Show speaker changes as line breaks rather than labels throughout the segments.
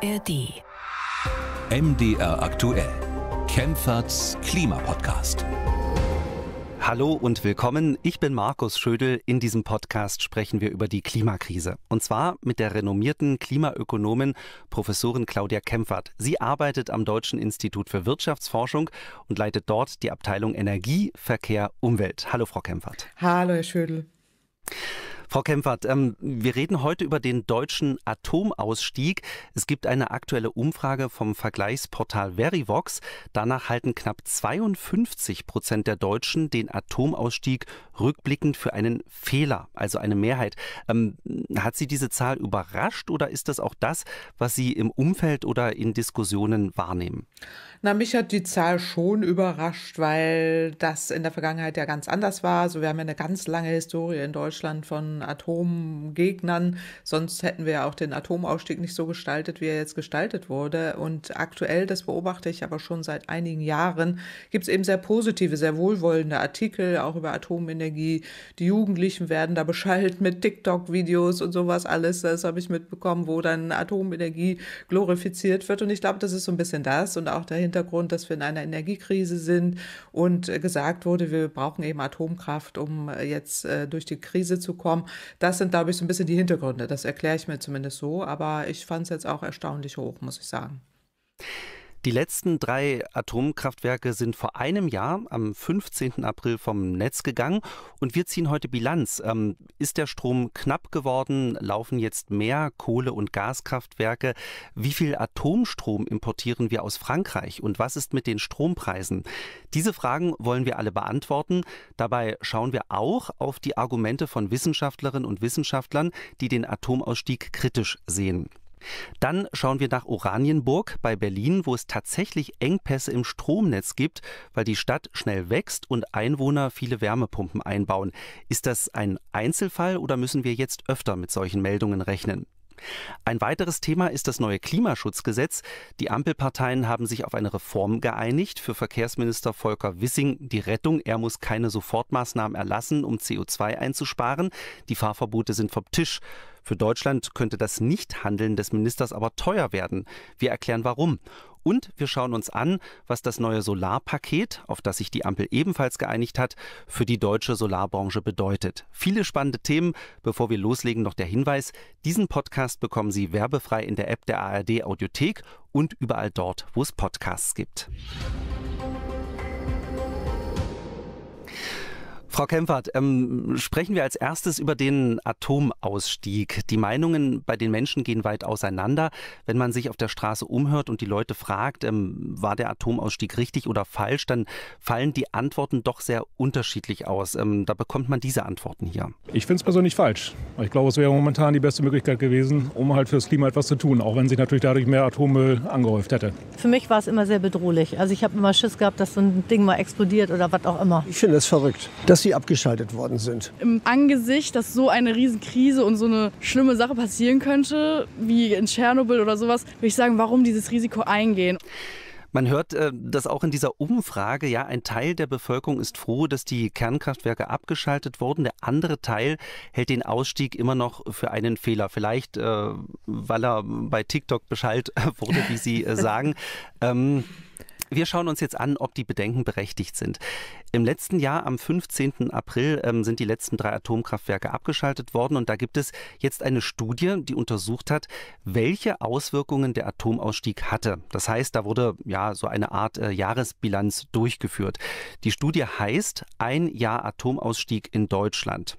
ARD. MDR aktuell. Kempferts Klimapodcast. Hallo und willkommen. Ich bin Markus Schödel. In diesem Podcast sprechen wir über die Klimakrise. Und zwar mit der renommierten Klimaökonomin Professorin Claudia Kempfert. Sie arbeitet am Deutschen Institut für Wirtschaftsforschung und leitet dort die Abteilung Energie, Verkehr, Umwelt. Hallo, Frau Kempfert.
Hallo, Herr Schödel.
Frau Kempfert, ähm, wir reden heute über den deutschen Atomausstieg. Es gibt eine aktuelle Umfrage vom Vergleichsportal Verivox. Danach halten knapp 52 Prozent der Deutschen den Atomausstieg rückblickend für einen Fehler, also eine Mehrheit. Ähm, hat Sie diese Zahl überrascht oder ist das auch das, was Sie im Umfeld oder in Diskussionen wahrnehmen?
Na, mich hat die Zahl schon überrascht, weil das in der Vergangenheit ja ganz anders war. Also wir haben ja eine ganz lange Historie in Deutschland von Atomgegnern. Sonst hätten wir ja auch den Atomausstieg nicht so gestaltet, wie er jetzt gestaltet wurde. Und aktuell, das beobachte ich aber schon seit einigen Jahren, gibt es eben sehr positive, sehr wohlwollende Artikel, auch über Atomenergie. Die Jugendlichen werden da beschallt mit TikTok-Videos und sowas alles. Das habe ich mitbekommen, wo dann Atomenergie glorifiziert wird. Und ich glaube, das ist so ein bisschen das und auch der Hintergrund, dass wir in einer Energiekrise sind und äh, gesagt wurde, wir brauchen eben Atomkraft, um äh, jetzt äh, durch die Krise zu kommen. Das sind, glaube ich, so ein bisschen die Hintergründe. Das erkläre ich mir zumindest so, aber ich fand es jetzt auch erstaunlich hoch, muss ich sagen.
Die letzten drei Atomkraftwerke sind vor einem Jahr am 15. April vom Netz gegangen und wir ziehen heute Bilanz. Ähm, ist der Strom knapp geworden? Laufen jetzt mehr Kohle- und Gaskraftwerke? Wie viel Atomstrom importieren wir aus Frankreich und was ist mit den Strompreisen? Diese Fragen wollen wir alle beantworten. Dabei schauen wir auch auf die Argumente von Wissenschaftlerinnen und Wissenschaftlern, die den Atomausstieg kritisch sehen. Dann schauen wir nach Oranienburg bei Berlin, wo es tatsächlich Engpässe im Stromnetz gibt, weil die Stadt schnell wächst und Einwohner viele Wärmepumpen einbauen. Ist das ein Einzelfall oder müssen wir jetzt öfter mit solchen Meldungen rechnen? Ein weiteres Thema ist das neue Klimaschutzgesetz. Die Ampelparteien haben sich auf eine Reform geeinigt. Für Verkehrsminister Volker Wissing die Rettung. Er muss keine Sofortmaßnahmen erlassen, um CO2 einzusparen. Die Fahrverbote sind vom Tisch. Für Deutschland könnte das Nichthandeln des Ministers aber teuer werden. Wir erklären warum. Und wir schauen uns an, was das neue Solarpaket, auf das sich die Ampel ebenfalls geeinigt hat, für die deutsche Solarbranche bedeutet. Viele spannende Themen. Bevor wir loslegen, noch der Hinweis, diesen Podcast bekommen Sie werbefrei in der App der ARD Audiothek und überall dort, wo es Podcasts gibt. Frau Kempfert, ähm, sprechen wir als erstes über den Atomausstieg. Die Meinungen bei den Menschen gehen weit auseinander. Wenn man sich auf der Straße umhört und die Leute fragt, ähm, war der Atomausstieg richtig oder falsch, dann fallen die Antworten doch sehr unterschiedlich aus. Ähm, da bekommt man diese Antworten hier. Ich finde es persönlich falsch. Ich glaube, es wäre momentan die beste Möglichkeit gewesen, um halt fürs Klima etwas zu tun, auch wenn sich natürlich dadurch mehr Atommüll angehäuft
hätte. Für mich war es immer sehr bedrohlich. Also ich habe immer Schiss gehabt, dass so ein Ding mal explodiert oder was auch immer. Ich finde es verrückt. Das dass sie abgeschaltet worden sind. Im Angesicht, dass so eine Riesenkrise und so eine schlimme Sache passieren könnte, wie in Tschernobyl oder sowas, würde ich sagen, warum dieses Risiko eingehen?
Man hört, äh, dass auch in dieser Umfrage, ja, ein Teil der Bevölkerung ist froh, dass die Kernkraftwerke abgeschaltet wurden. Der andere Teil hält den Ausstieg immer noch für einen Fehler. Vielleicht, äh, weil er bei TikTok Bescheid wurde, wie Sie äh, sagen. ähm, wir schauen uns jetzt an, ob die Bedenken berechtigt sind. Im letzten Jahr, am 15. April, ähm, sind die letzten drei Atomkraftwerke abgeschaltet worden. Und da gibt es jetzt eine Studie, die untersucht hat, welche Auswirkungen der Atomausstieg hatte. Das heißt, da wurde ja so eine Art äh, Jahresbilanz durchgeführt. Die Studie heißt Ein Jahr Atomausstieg in Deutschland.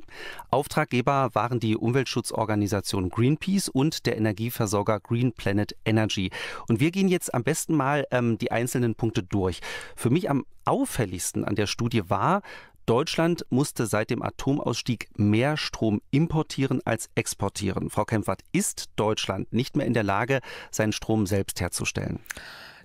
Auftraggeber waren die Umweltschutzorganisation Greenpeace und der Energieversorger Green Planet Energy. Und wir gehen jetzt am besten mal ähm, die einzelnen Punkte durch. Für mich am auffälligsten an der Studie war, Deutschland musste seit dem Atomausstieg mehr Strom importieren als exportieren. Frau Kempfert, ist Deutschland nicht mehr in der Lage, seinen Strom selbst herzustellen?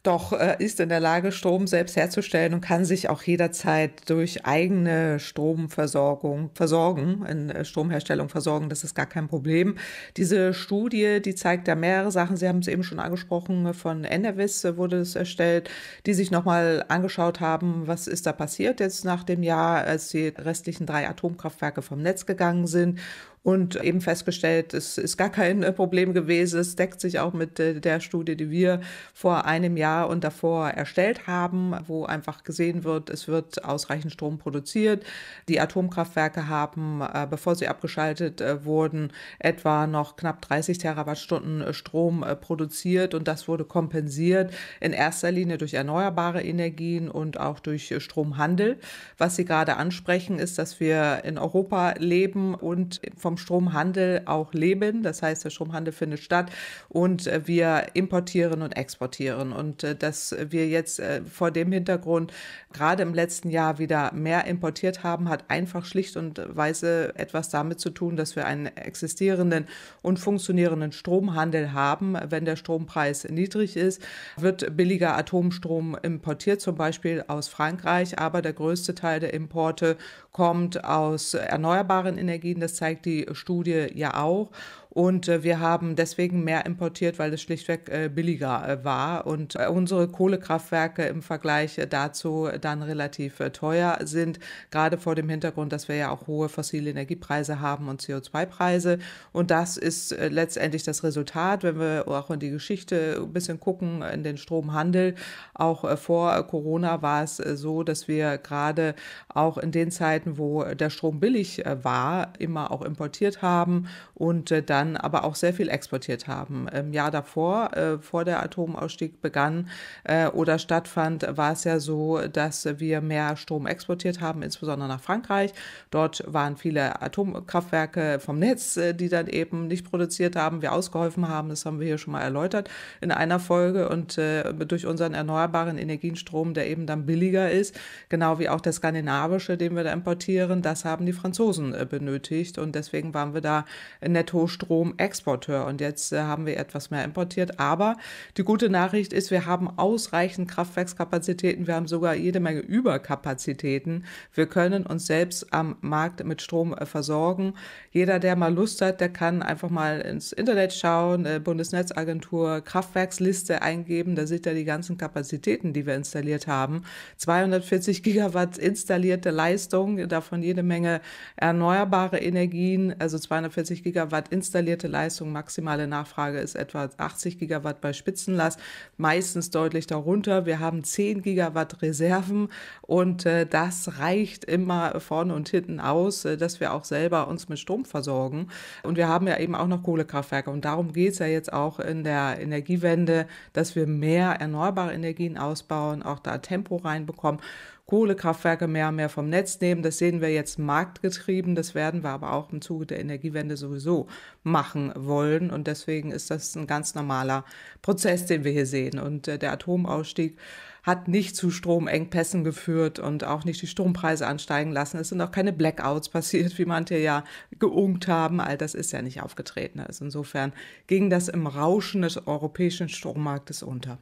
doch äh, ist in der Lage, Strom selbst herzustellen und kann sich auch jederzeit durch eigene Stromversorgung versorgen, in äh, Stromherstellung versorgen. Das ist gar kein Problem. Diese Studie, die zeigt da mehrere Sachen. Sie haben es eben schon angesprochen, äh, von Enervis äh, wurde es erstellt, die sich nochmal angeschaut haben, was ist da passiert jetzt nach dem Jahr, als die restlichen drei Atomkraftwerke vom Netz gegangen sind und eben festgestellt, es ist gar kein äh, Problem gewesen. Es deckt sich auch mit äh, der Studie, die wir vor einem Jahr und davor erstellt haben, wo einfach gesehen wird, es wird ausreichend Strom produziert. Die Atomkraftwerke haben, äh, bevor sie abgeschaltet wurden, etwa noch knapp 30 Terawattstunden Strom produziert und das wurde kompensiert in erster Linie durch erneuerbare Energien und auch durch Stromhandel. Was Sie gerade ansprechen, ist, dass wir in Europa leben und vom vom Stromhandel auch leben. Das heißt, der Stromhandel findet statt und äh, wir importieren und exportieren. Und äh, dass wir jetzt äh, vor dem Hintergrund gerade im letzten Jahr wieder mehr importiert haben, hat einfach schlicht und weise etwas damit zu tun, dass wir einen existierenden und funktionierenden Stromhandel haben. Wenn der Strompreis niedrig ist, wird billiger Atomstrom importiert, zum Beispiel aus Frankreich, aber der größte Teil der Importe kommt aus erneuerbaren Energien. Das zeigt die Studie ja auch. Und äh, wir haben deswegen mehr importiert, weil es schlichtweg äh, billiger äh, war und unsere Kohlekraftwerke im Vergleich dazu dann relativ teuer sind, gerade vor dem Hintergrund, dass wir ja auch hohe fossile Energiepreise haben und CO2-Preise. Und das ist letztendlich das Resultat, wenn wir auch in die Geschichte ein bisschen gucken, in den Stromhandel. Auch vor Corona war es so, dass wir gerade auch in den Zeiten, wo der Strom billig war, immer auch importiert haben und dann dann aber auch sehr viel exportiert haben. Im Jahr davor, äh, vor der Atomausstieg begann äh, oder stattfand, war es ja so, dass wir mehr Strom exportiert haben, insbesondere nach Frankreich. Dort waren viele Atomkraftwerke vom Netz, äh, die dann eben nicht produziert haben, wir ausgeholfen haben. Das haben wir hier schon mal erläutert in einer Folge und äh, durch unseren erneuerbaren Energienstrom, der eben dann billiger ist, genau wie auch der skandinavische, den wir da importieren, das haben die Franzosen äh, benötigt und deswegen waren wir da netto Strom Stromexporteur. Und jetzt äh, haben wir etwas mehr importiert. Aber die gute Nachricht ist, wir haben ausreichend Kraftwerkskapazitäten. Wir haben sogar jede Menge Überkapazitäten. Wir können uns selbst am Markt mit Strom äh, versorgen. Jeder, der mal Lust hat, der kann einfach mal ins Internet schauen, äh, Bundesnetzagentur, Kraftwerksliste eingeben. Da sieht er die ganzen Kapazitäten, die wir installiert haben. 240 Gigawatt installierte Leistung, davon jede Menge erneuerbare Energien, also 240 Gigawatt installiert installierte Leistung, maximale Nachfrage ist etwa 80 Gigawatt bei Spitzenlast, meistens deutlich darunter. Wir haben 10 Gigawatt Reserven und äh, das reicht immer vorne und hinten aus, äh, dass wir auch selber uns mit Strom versorgen. Und wir haben ja eben auch noch Kohlekraftwerke und darum geht es ja jetzt auch in der Energiewende, dass wir mehr erneuerbare Energien ausbauen, auch da Tempo reinbekommen. Kohlekraftwerke mehr und mehr vom Netz nehmen. Das sehen wir jetzt marktgetrieben. Das werden wir aber auch im Zuge der Energiewende sowieso machen wollen. Und deswegen ist das ein ganz normaler Prozess, den wir hier sehen. Und äh, der Atomausstieg hat nicht zu Stromengpässen geführt und auch nicht die Strompreise ansteigen lassen. Es sind auch keine Blackouts passiert, wie manche ja geunkt haben. All das ist ja nicht aufgetreten. Also insofern ging das im Rauschen des europäischen Strommarktes unter.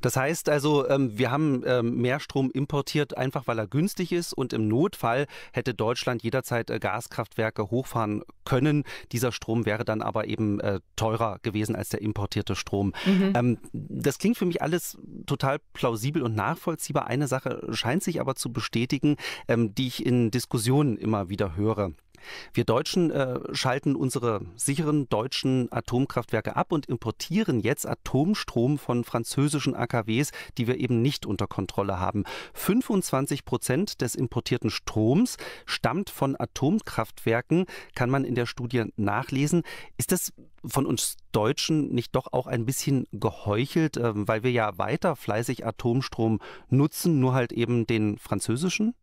Das heißt also, ähm, wir haben ähm, mehr Strom importiert, einfach weil er günstig ist und im Notfall hätte Deutschland jederzeit äh, Gaskraftwerke hochfahren können. Dieser Strom wäre dann aber eben äh, teurer gewesen als der importierte Strom. Mhm. Ähm, das klingt für mich alles total plausibel und nachvollziehbar. Eine Sache scheint sich aber zu bestätigen, die ich in Diskussionen immer wieder höre. Wir Deutschen äh, schalten unsere sicheren deutschen Atomkraftwerke ab und importieren jetzt Atomstrom von französischen AKWs, die wir eben nicht unter Kontrolle haben. 25 Prozent des importierten Stroms stammt von Atomkraftwerken, kann man in der Studie nachlesen. Ist das von uns Deutschen nicht doch auch ein bisschen geheuchelt, äh, weil wir ja weiter fleißig Atomstrom nutzen, nur halt eben den französischen?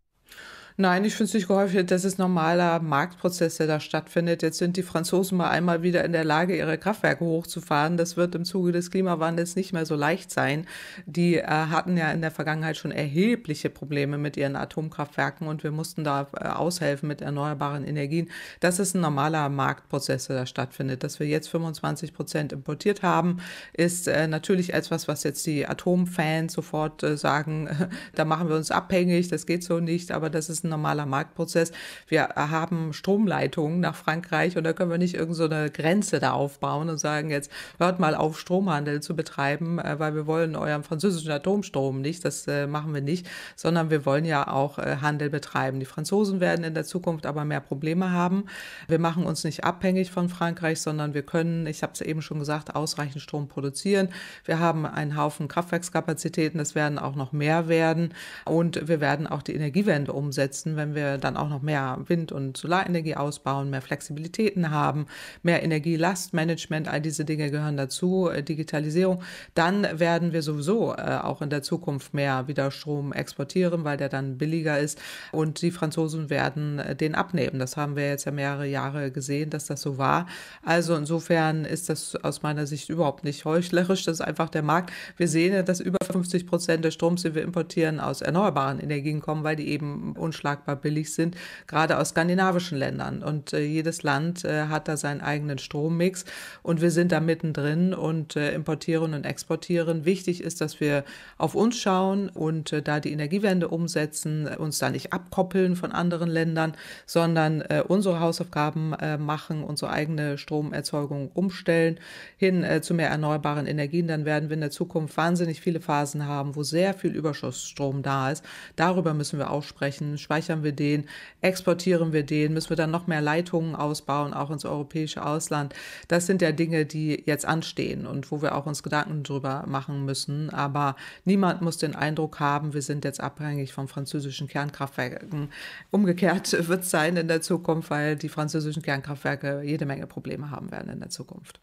Nein, ich finde es nicht gehäuft. Das ist normaler Marktprozess, der da stattfindet. Jetzt sind die Franzosen mal einmal wieder in der Lage, ihre Kraftwerke hochzufahren. Das wird im Zuge des Klimawandels nicht mehr so leicht sein. Die äh, hatten ja in der Vergangenheit schon erhebliche Probleme mit ihren Atomkraftwerken und wir mussten da äh, aushelfen mit erneuerbaren Energien. Das ist ein normaler Marktprozess, der da stattfindet. Dass wir jetzt 25 Prozent importiert haben, ist äh, natürlich etwas, was jetzt die Atomfans sofort äh, sagen, da machen wir uns abhängig, das geht so nicht, aber das ist ein normaler Marktprozess. Wir haben Stromleitungen nach Frankreich und da können wir nicht irgendeine so Grenze da aufbauen und sagen, jetzt hört mal auf, Stromhandel zu betreiben, äh, weil wir wollen euren französischen Atomstrom nicht. Das äh, machen wir nicht, sondern wir wollen ja auch äh, Handel betreiben. Die Franzosen werden in der Zukunft aber mehr Probleme haben. Wir machen uns nicht abhängig von Frankreich, sondern wir können, ich habe es eben schon gesagt, ausreichend Strom produzieren. Wir haben einen Haufen Kraftwerkskapazitäten, das werden auch noch mehr werden. Und wir werden auch die Energiewende umsetzen umsetzen, wenn wir dann auch noch mehr Wind- und Solarenergie ausbauen, mehr Flexibilitäten haben, mehr Energielastmanagement, all diese Dinge gehören dazu, äh, Digitalisierung, dann werden wir sowieso äh, auch in der Zukunft mehr wieder Strom exportieren, weil der dann billiger ist und die Franzosen werden äh, den abnehmen. Das haben wir jetzt ja mehrere Jahre gesehen, dass das so war. Also insofern ist das aus meiner Sicht überhaupt nicht heuchlerisch, das ist einfach der Markt. Wir sehen ja, dass über 50 Prozent des Stroms, den wir importieren, aus erneuerbaren Energien kommen, weil die eben unschlagbar unschlagbar billig sind, gerade aus skandinavischen Ländern. Und äh, jedes Land äh, hat da seinen eigenen Strommix und wir sind da mittendrin und äh, importieren und exportieren. Wichtig ist, dass wir auf uns schauen und äh, da die Energiewende umsetzen, äh, uns da nicht abkoppeln von anderen Ländern, sondern äh, unsere Hausaufgaben machen, unsere eigene Stromerzeugung umstellen hin zu mehr erneuerbaren Energien. Dann werden wir in der Zukunft wahnsinnig viele Phasen haben, wo sehr viel Überschussstrom da ist. Darüber müssen wir auch sprechen speichern wir den, exportieren wir den, müssen wir dann noch mehr Leitungen ausbauen, auch ins europäische Ausland. Das sind ja Dinge, die jetzt anstehen und wo wir auch uns Gedanken drüber machen müssen. Aber niemand muss den Eindruck haben, wir sind jetzt abhängig von französischen Kernkraftwerken. Umgekehrt wird es sein in der Zukunft, weil die französischen Kernkraftwerke jede Menge Probleme haben werden in der Zukunft.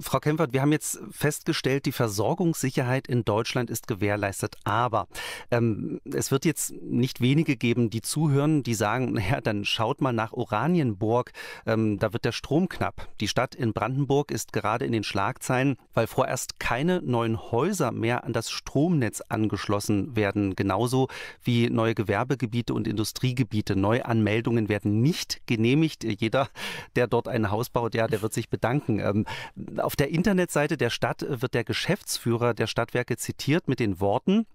Frau Kempfert, wir haben jetzt festgestellt, die Versorgungssicherheit in Deutschland ist gewährleistet. Aber ähm, es wird jetzt nicht wenige geben, die zuhören, die sagen, naja, dann schaut mal nach Oranienburg, ähm, da wird der Strom knapp. Die Stadt in Brandenburg ist gerade in den Schlagzeilen, weil vorerst keine neuen Häuser mehr an das Stromnetz angeschlossen werden. Genauso wie neue Gewerbegebiete und Industriegebiete. Neuanmeldungen werden nicht genehmigt. Jeder, der dort ein Haus baut, ja, der wird sich bedanken. Ähm, auf der Internetseite der Stadt wird der Geschäftsführer der Stadtwerke zitiert mit den Worten,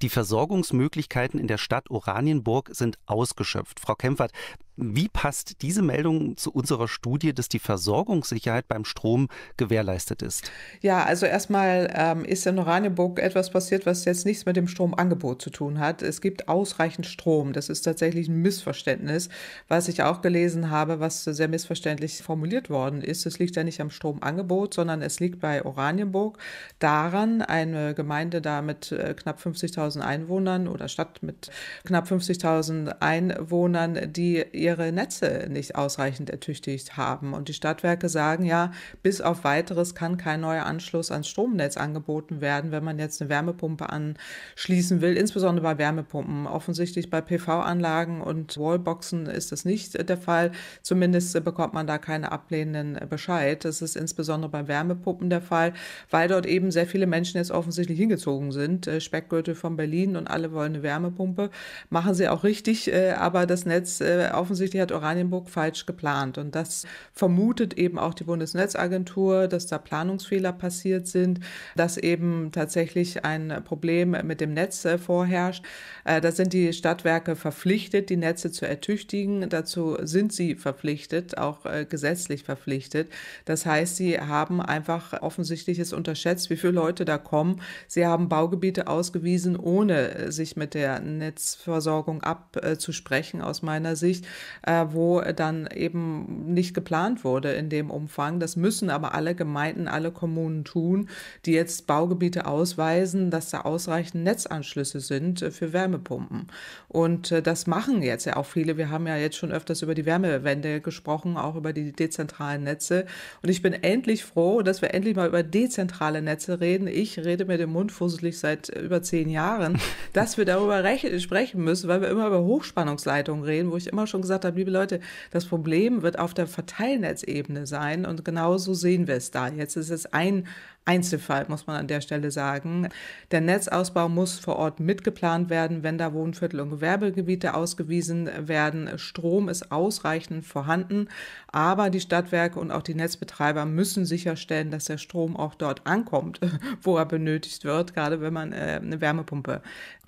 die Versorgungsmöglichkeiten in der Stadt Oranienburg sind ausgeschöpft. Frau Kempfert, wie passt diese Meldung zu unserer Studie, dass die Versorgungssicherheit beim Strom gewährleistet ist?
Ja, also erstmal ähm, ist in Oranienburg etwas passiert, was jetzt nichts mit dem Stromangebot zu tun hat. Es gibt ausreichend Strom. Das ist tatsächlich ein Missverständnis, was ich auch gelesen habe, was sehr missverständlich formuliert worden ist. Es liegt ja nicht am Stromangebot, sondern es liegt bei Oranienburg daran, eine Gemeinde da mit äh, knapp 50.000 Einwohnern oder Stadt mit knapp 50.000 Einwohnern, die ihre Netze nicht ausreichend ertüchtigt haben. Und die Stadtwerke sagen ja, bis auf weiteres kann kein neuer Anschluss ans Stromnetz angeboten werden, wenn man jetzt eine Wärmepumpe anschließen will, insbesondere bei Wärmepumpen. Offensichtlich bei PV-Anlagen und Wallboxen ist das nicht der Fall. Zumindest äh, bekommt man da keine ablehnenden äh, Bescheid. Das ist insbesondere bei Wärmepumpen der Fall, weil dort eben sehr viele Menschen jetzt offensichtlich hingezogen sind. Äh, Speckgürtel von Berlin und alle wollen eine Wärmepumpe. Machen sie auch richtig, aber das Netz offensichtlich offensichtlich hat Oranienburg falsch geplant. Und das vermutet eben auch die Bundesnetzagentur, dass da Planungsfehler passiert sind, dass eben tatsächlich ein Problem mit dem Netz äh, vorherrscht. Äh, da sind die Stadtwerke verpflichtet, die Netze zu ertüchtigen. Dazu sind sie verpflichtet, auch äh, gesetzlich verpflichtet. Das heißt, sie haben einfach offensichtliches unterschätzt, wie viele Leute da kommen. Sie haben Baugebiete ausgewiesen, ohne sich mit der Netzversorgung abzusprechen, aus meiner Sicht äh, wo dann eben nicht geplant wurde in dem Umfang. Das müssen aber alle Gemeinden, alle Kommunen tun, die jetzt Baugebiete ausweisen, dass da ausreichend Netzanschlüsse sind äh, für Wärmepumpen. Und äh, das machen jetzt ja auch viele. Wir haben ja jetzt schon öfters über die Wärmewende gesprochen, auch über die dezentralen Netze. Und ich bin endlich froh, dass wir endlich mal über dezentrale Netze reden. Ich rede mir den Mund fusselig seit äh, über zehn Jahren, dass wir darüber sprechen müssen, weil wir immer über Hochspannungsleitungen reden, wo ich immer schon gesagt gesagt habe, liebe Leute, das Problem wird auf der Verteilnetzebene sein und genauso sehen wir es da. Jetzt ist es ein Einzelfall, muss man an der Stelle sagen. Der Netzausbau muss vor Ort mitgeplant werden, wenn da Wohnviertel und Gewerbegebiete ausgewiesen werden. Strom ist ausreichend vorhanden, aber die Stadtwerke und auch die Netzbetreiber müssen sicherstellen, dass der Strom auch dort ankommt, wo er benötigt wird, gerade wenn man äh, eine Wärmepumpe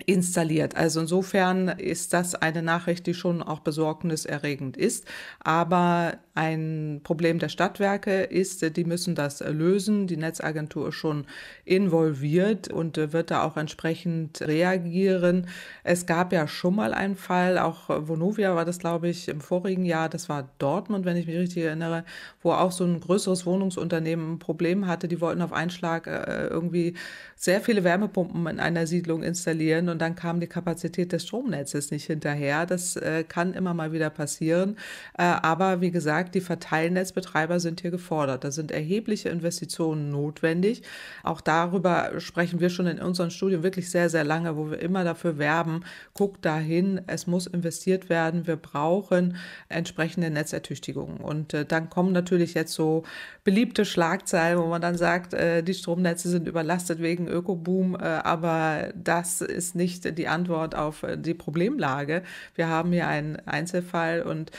installiert. Also insofern ist das eine Nachricht, die schon auch besorgniserregend ist. Aber ein Problem der Stadtwerke ist, die müssen das lösen. Die Netzagentur Bundesagentur schon involviert und äh, wird da auch entsprechend reagieren. Es gab ja schon mal einen Fall, auch äh, Vonovia war das, glaube ich, im vorigen Jahr, das war Dortmund, wenn ich mich richtig erinnere, wo auch so ein größeres Wohnungsunternehmen ein Problem hatte. Die wollten auf einen Schlag äh, irgendwie sehr viele Wärmepumpen in einer Siedlung installieren und dann kam die Kapazität des Stromnetzes nicht hinterher. Das kann immer mal wieder passieren. aber wie gesagt, die Verteilnetzbetreiber sind hier gefordert. Da sind erhebliche Investitionen notwendig notwendig. Auch darüber sprechen wir schon in unseren Studien wirklich sehr, sehr lange, wo wir immer dafür werben, guckt dahin, es muss investiert werden, wir brauchen entsprechende Netzertüchtigungen. Und äh, dann kommen natürlich jetzt so beliebte Schlagzeilen, wo man dann sagt, äh, die Stromnetze sind überlastet wegen Ökoboom, äh, aber das ist nicht die Antwort auf äh, die Problemlage. Wir haben hier einen Einzelfall und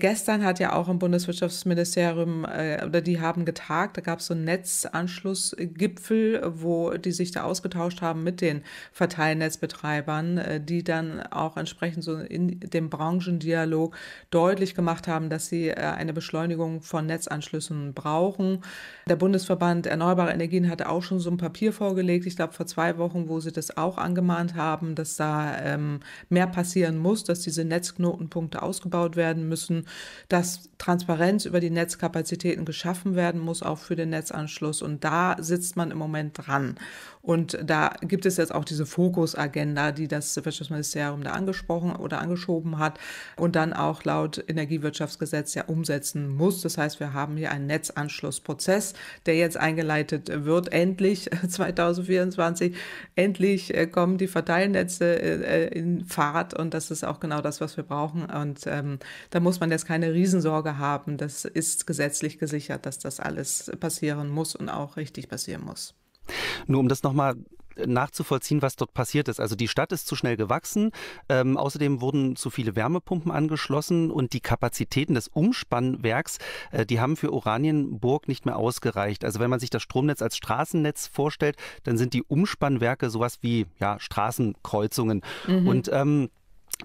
Gestern hat ja auch im Bundeswirtschaftsministerium äh, oder die haben getagt, da gab es so einen Netzanschlussgipfel, wo die sich da ausgetauscht haben mit den Verteilnetzbetreibern, äh, die dann auch entsprechend so in dem Branchendialog deutlich gemacht haben, dass sie äh, eine Beschleunigung von Netzanschlüssen brauchen. Der Bundesverband Erneuerbare Energien hatte auch schon so ein Papier vorgelegt, ich glaube vor zwei Wochen, wo sie das auch angemahnt haben, dass da ähm, mehr passieren muss, dass diese Netzknotenpunkte ausgebaut werden müssen dass Transparenz über die Netzkapazitäten geschaffen werden muss, auch für den Netzanschluss. Und da sitzt man im Moment dran. Und da gibt es jetzt auch diese Fokusagenda, die das Wirtschaftsministerium da angesprochen oder angeschoben hat und dann auch laut Energiewirtschaftsgesetz ja umsetzen muss. Das heißt, wir haben hier einen Netzanschlussprozess, der jetzt eingeleitet wird, endlich 2024. Endlich äh, kommen die Verteilnetze äh, äh, in Fahrt und das ist auch genau das, was wir brauchen. Und ähm, da muss man jetzt keine Riesensorge Sorge haben. Das ist gesetzlich gesichert, dass das alles passieren muss und auch richtig passieren muss.
Nur um das nochmal nachzuvollziehen, was dort passiert ist. Also die Stadt ist zu schnell gewachsen. Ähm, außerdem wurden zu viele Wärmepumpen angeschlossen und die Kapazitäten des Umspannwerks, äh, die haben für Oranienburg nicht mehr ausgereicht. Also wenn man sich das Stromnetz als Straßennetz vorstellt, dann sind die Umspannwerke sowas wie ja, Straßenkreuzungen. Mhm. Und ähm,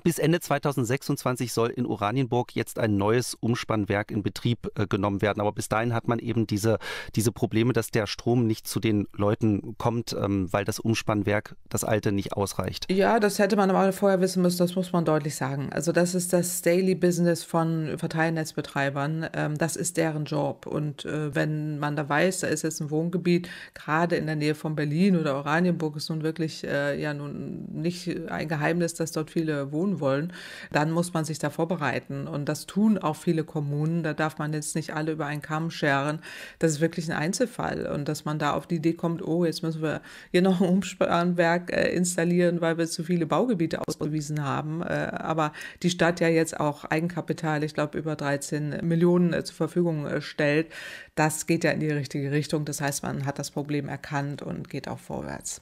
bis Ende 2026 soll in Oranienburg jetzt ein neues Umspannwerk in Betrieb äh, genommen werden. Aber bis dahin hat man eben diese, diese Probleme, dass der Strom nicht zu den Leuten kommt, ähm, weil das Umspannwerk, das alte, nicht ausreicht.
Ja, das hätte man aber vorher wissen müssen, das muss man deutlich sagen. Also das ist das Daily Business von Verteilnetzbetreibern. Ähm, das ist deren Job. Und äh, wenn man da weiß, da ist jetzt ein Wohngebiet, gerade in der Nähe von Berlin oder Oranienburg ist nun wirklich äh, ja nun nicht ein Geheimnis, dass dort viele Wohngebiete tun wollen, dann muss man sich da vorbereiten. Und das tun auch viele Kommunen. Da darf man jetzt nicht alle über einen Kamm scheren. Das ist wirklich ein Einzelfall. Und dass man da auf die Idee kommt, oh, jetzt müssen wir hier noch ein Umspannwerk äh, installieren, weil wir zu viele Baugebiete ausgewiesen haben. Äh, aber die Stadt ja jetzt auch Eigenkapital, ich glaube, über 13 Millionen äh, zur Verfügung stellt. Das geht ja in die richtige Richtung. Das heißt, man hat das Problem erkannt und geht auch vorwärts.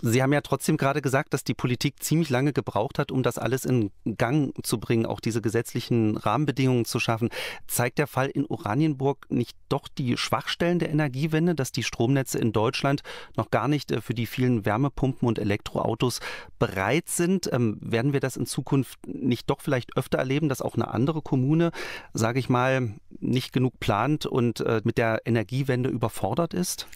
Sie haben ja trotzdem gerade gesagt, dass die Politik ziemlich lange gebraucht hat, um das alles in Gang zu bringen, auch diese gesetzlichen Rahmenbedingungen zu schaffen. Zeigt der Fall in Oranienburg nicht doch die Schwachstellen der Energiewende, dass die Stromnetze in Deutschland noch gar nicht äh, für die vielen Wärmepumpen und Elektroautos bereit sind? Ähm, werden wir das in Zukunft nicht doch vielleicht öfter erleben, dass auch eine andere Kommune, sage ich mal, nicht genug plant und äh, mit der Energiewende überfordert ist?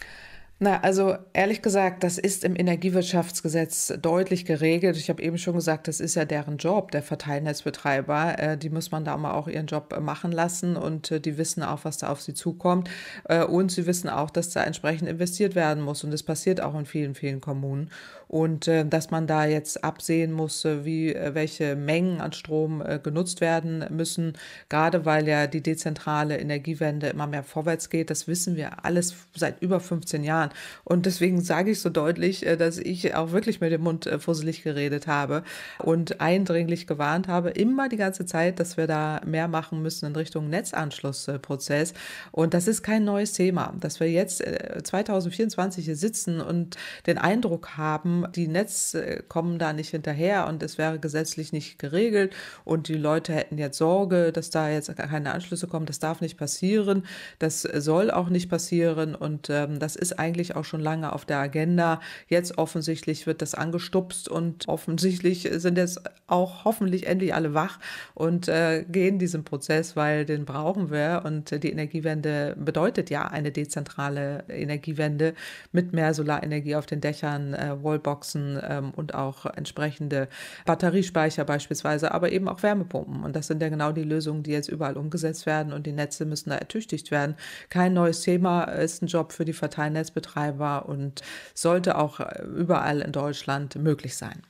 Na, also ehrlich gesagt, das ist im Energiewirtschaftsgesetz deutlich geregelt. Ich habe eben schon gesagt, das ist ja deren Job, der Verteilnetzbetreiber. Äh, die muss man da mal auch ihren Job äh, machen lassen und äh, die wissen auch, was da auf sie zukommt. Äh, und sie wissen auch, dass da entsprechend investiert werden muss. Und das passiert auch in vielen, vielen Kommunen und äh, dass man da jetzt absehen muss, äh, wie äh, welche Mengen an Strom äh, genutzt werden müssen, gerade weil ja die dezentrale Energiewende immer mehr vorwärts geht. Das wissen wir alles seit über 15 Jahren und deswegen sage ich so deutlich, äh, dass ich auch wirklich mit dem Mund fusselig geredet habe und eindringlich gewarnt habe, immer die ganze Zeit, dass wir da mehr machen müssen in Richtung Netzanschlussprozess und das ist kein neues Thema, dass wir jetzt 2024 hier sitzen und den Eindruck haben, die Netze äh, kommen da nicht hinterher und es wäre gesetzlich nicht geregelt und die Leute hätten jetzt Sorge, dass da jetzt keine Anschlüsse kommen. Das darf nicht passieren, das soll auch nicht passieren und ähm, das ist eigentlich auch schon lange auf der Agenda. Jetzt offensichtlich wird das angestupst und offensichtlich sind jetzt auch hoffentlich endlich alle wach und äh, gehen diesen Prozess, weil den brauchen wir und die Energiewende bedeutet ja eine dezentrale Energiewende mit mehr Solarenergie auf den Dächern, äh, Wall Wärmeboxen ähm, und auch entsprechende Batteriespeicher beispielsweise, aber eben auch Wärmepumpen. Und das sind ja genau die Lösungen, die jetzt überall umgesetzt werden und die Netze müssen da ertüchtigt werden. Kein neues Thema ist ein Job für die Verteilnetzbetreiber und sollte auch äh, überall in Deutschland möglich sein.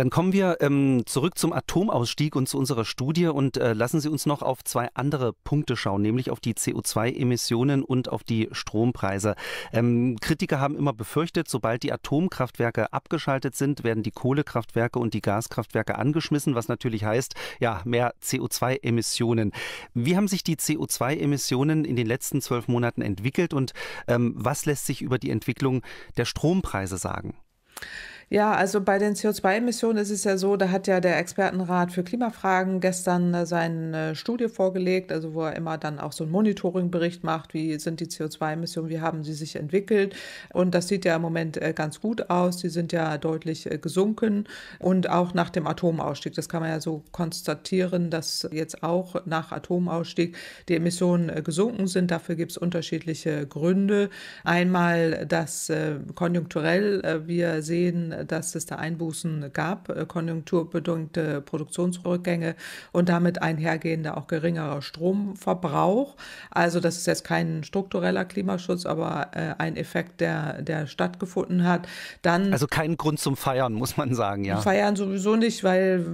Dann kommen wir ähm, zurück zum Atomausstieg und zu unserer Studie und äh, lassen Sie uns noch auf zwei andere Punkte schauen, nämlich auf die CO2-Emissionen und auf die Strompreise. Ähm, Kritiker haben immer befürchtet, sobald die Atomkraftwerke abgeschaltet sind, werden die Kohlekraftwerke und die Gaskraftwerke angeschmissen, was natürlich heißt, ja, mehr CO2-Emissionen. Wie haben sich die CO2-Emissionen in den letzten zwölf Monaten entwickelt und ähm, was lässt sich über die Entwicklung der Strompreise sagen?
Ja, also bei den CO2-Emissionen ist es ja so, da hat ja der Expertenrat für Klimafragen gestern äh, seine äh, Studie vorgelegt, also wo er immer dann auch so einen Monitoringbericht macht, wie sind die CO2-Emissionen, wie haben sie sich entwickelt. Und das sieht ja im Moment äh, ganz gut aus. Die sind ja deutlich gesunken und auch nach dem Atomausstieg. Das kann man ja so konstatieren, dass jetzt auch nach Atomausstieg die Emissionen gesunken sind. Dafür gibt es unterschiedliche Gründe. Einmal, dass konjunkturell wir sehen, dass es da Einbußen gab, äh, konjunkturbedingte Produktionsrückgänge und damit einhergehender auch geringerer Stromverbrauch. Also das ist jetzt kein struktureller Klimaschutz, aber äh, ein Effekt, der, der stattgefunden hat. Dann also
kein Grund zum Feiern, muss man sagen, ja. Feiern
sowieso nicht, weil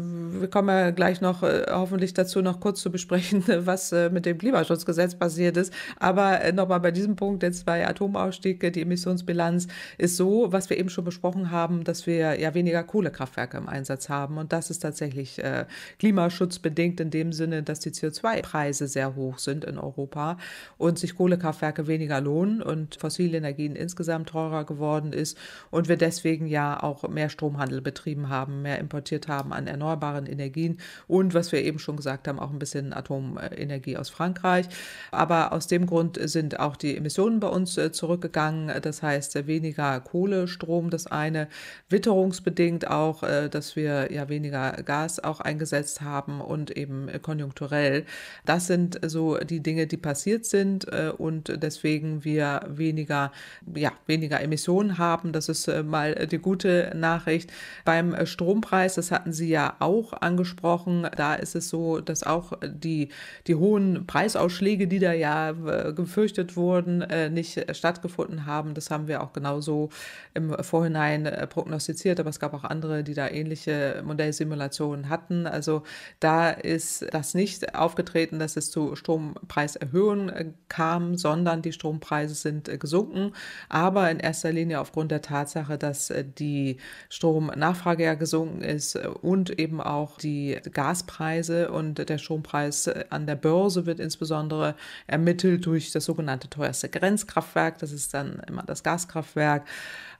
wir kommen ja gleich noch äh, hoffentlich dazu, noch kurz zu besprechen, was mit dem Klimaschutzgesetz passiert ist. Aber nochmal bei diesem Punkt jetzt bei Atomausstieg, die Emissionsbilanz ist so, was wir eben schon besprochen haben, dass dass wir ja weniger Kohlekraftwerke im Einsatz haben. Und das ist tatsächlich äh, klimaschutzbedingt in dem Sinne, dass die CO2-Preise sehr hoch sind in Europa und sich Kohlekraftwerke weniger lohnen und fossile Energien insgesamt teurer geworden ist und wir deswegen ja auch mehr Stromhandel betrieben haben, mehr importiert haben an erneuerbaren Energien und was wir eben schon gesagt haben, auch ein bisschen Atomenergie aus Frankreich. Aber aus dem Grund sind auch die Emissionen bei uns äh, zurückgegangen. Das heißt, weniger Kohlestrom, das eine, witterungsbedingt auch, äh, dass wir ja weniger Gas auch eingesetzt haben und eben äh, konjunkturell. Das sind so die Dinge, die passiert sind äh, und deswegen wir weniger, ja, weniger Emissionen haben. Das ist mal die gute Nachricht. Beim Strompreis, das hatten Sie ja auch angesprochen, da ist es so, dass auch die, die hohen Preisausschläge, die da ja gefürchtet wurden, nicht stattgefunden haben. Das haben wir auch genauso im Vorhinein prognostiziert diagnostiziert, aber es gab auch andere, die da ähnliche Modellsimulationen hatten. Also da ist das nicht aufgetreten, dass es zu Strompreiserhöhungen äh, kam, sondern die Strompreise sind äh, gesunken, aber in erster Linie aufgrund der Tatsache, dass äh, die Stromnachfrage ja gesunken ist und eben auch die Gaspreise und der Strompreis an der Börse wird insbesondere ermittelt durch das sogenannte teuerste Grenzkraftwerk. Das ist dann immer das Gaskraftwerk.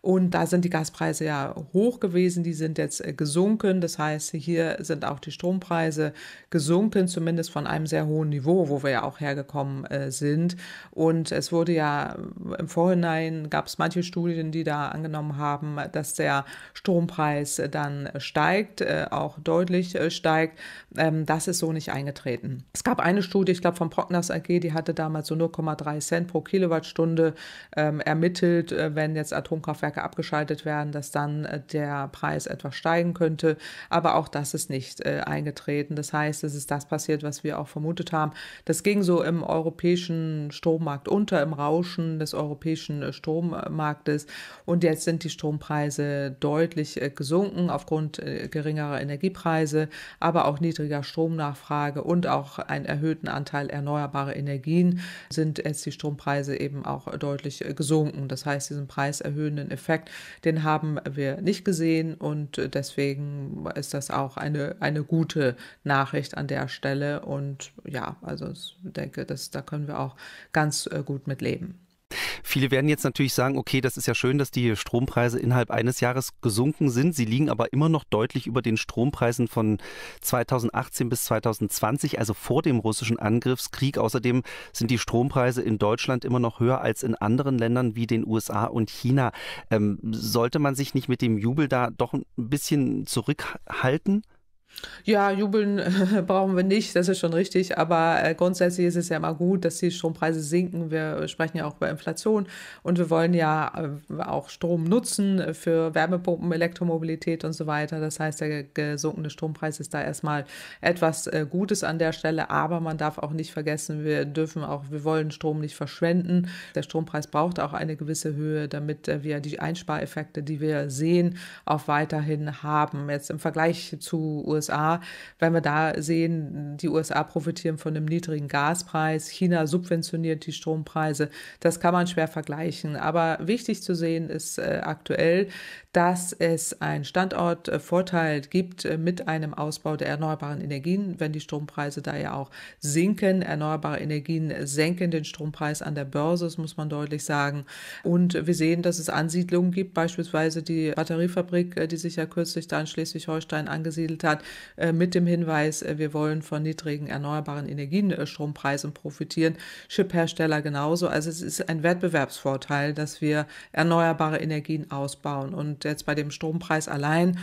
Und da sind die Gaspreise ja hoch gewesen, die sind jetzt äh, gesunken. Das heißt, hier sind auch die Strompreise gesunken, zumindest von einem sehr hohen Niveau, wo wir ja auch hergekommen äh, sind. Und es wurde ja äh, im Vorhinein, gab es manche Studien, die da angenommen haben, dass der Strompreis dann steigt, auch deutlich steigt. Ähm, das ist so nicht eingetreten. Es gab eine Studie, ich glaube von Prognas AG, die hatte damals so 0,3 Cent pro Kilowattstunde ähm, ermittelt, wenn jetzt Atomkraftwerke Kraftwerke abgeschaltet werden, dass dann äh, der Preis etwas steigen könnte. Aber auch das ist nicht äh, eingetreten. Das heißt, es ist das passiert, was wir auch vermutet haben. Das ging so im europäischen Strommarkt unter, im Rauschen des europäischen äh, Strommarktes. Und jetzt sind die Strompreise deutlich äh, gesunken aufgrund äh, geringerer Energiepreise, aber auch niedriger Stromnachfrage und auch einen erhöhten Anteil erneuerbarer Energien sind jetzt die Strompreise eben auch deutlich äh, gesunken. Das heißt, diesen preiserhöhenden Effekt Fact, den haben wir nicht gesehen und äh, deswegen ist das auch eine, eine gute Nachricht an der Stelle. Und ja, also ich denke, dass, da können wir auch ganz äh, gut mit leben.
Viele werden jetzt natürlich sagen, okay, das ist ja schön, dass die Strompreise innerhalb eines Jahres gesunken sind. Sie liegen aber immer noch deutlich über den Strompreisen von 2018 bis 2020, also vor dem russischen Angriffskrieg. Außerdem sind die Strompreise in Deutschland immer noch höher als in anderen Ländern wie den USA und China. Ähm, sollte man sich nicht mit dem Jubel da doch ein bisschen zurückhalten?
Ja, jubeln äh, brauchen wir nicht, das ist schon richtig. Aber äh, grundsätzlich ist es ja immer gut, dass die Strompreise sinken. Wir sprechen ja auch über Inflation und wir wollen ja äh, auch Strom nutzen für Wärmepumpen, Elektromobilität und so weiter. Das heißt, der gesunkene Strompreis ist da erstmal etwas Gutes an der Stelle. Aber man darf auch nicht vergessen, wir dürfen auch, wir wollen Strom nicht verschwenden. Der Strompreis braucht auch eine gewisse Höhe, damit wir die Einspareffekte, die wir sehen, auch weiterhin haben. Jetzt im Vergleich zu USA USA, weil wir da sehen, die USA profitieren von einem niedrigen Gaspreis, China subventioniert die Strompreise. Das kann man schwer vergleichen. Aber wichtig zu sehen ist äh, aktuell, dass es einen Standortvorteil gibt äh, mit einem Ausbau der erneuerbaren Energien, wenn die Strompreise da ja auch sinken. Erneuerbare Energien senken den Strompreis an der Börse, das muss man deutlich sagen. Und wir sehen, dass es Ansiedlungen gibt, beispielsweise die Batteriefabrik, äh, die sich ja kürzlich da in Schleswig-Holstein angesiedelt hat, äh, mit dem Hinweis, wir wollen von niedrigen erneuerbaren Energien Strompreisen profitieren. Chiphersteller genauso. Also es ist ein Wettbewerbsvorteil, dass wir erneuerbare Energien ausbauen. Und jetzt bei dem Strompreis allein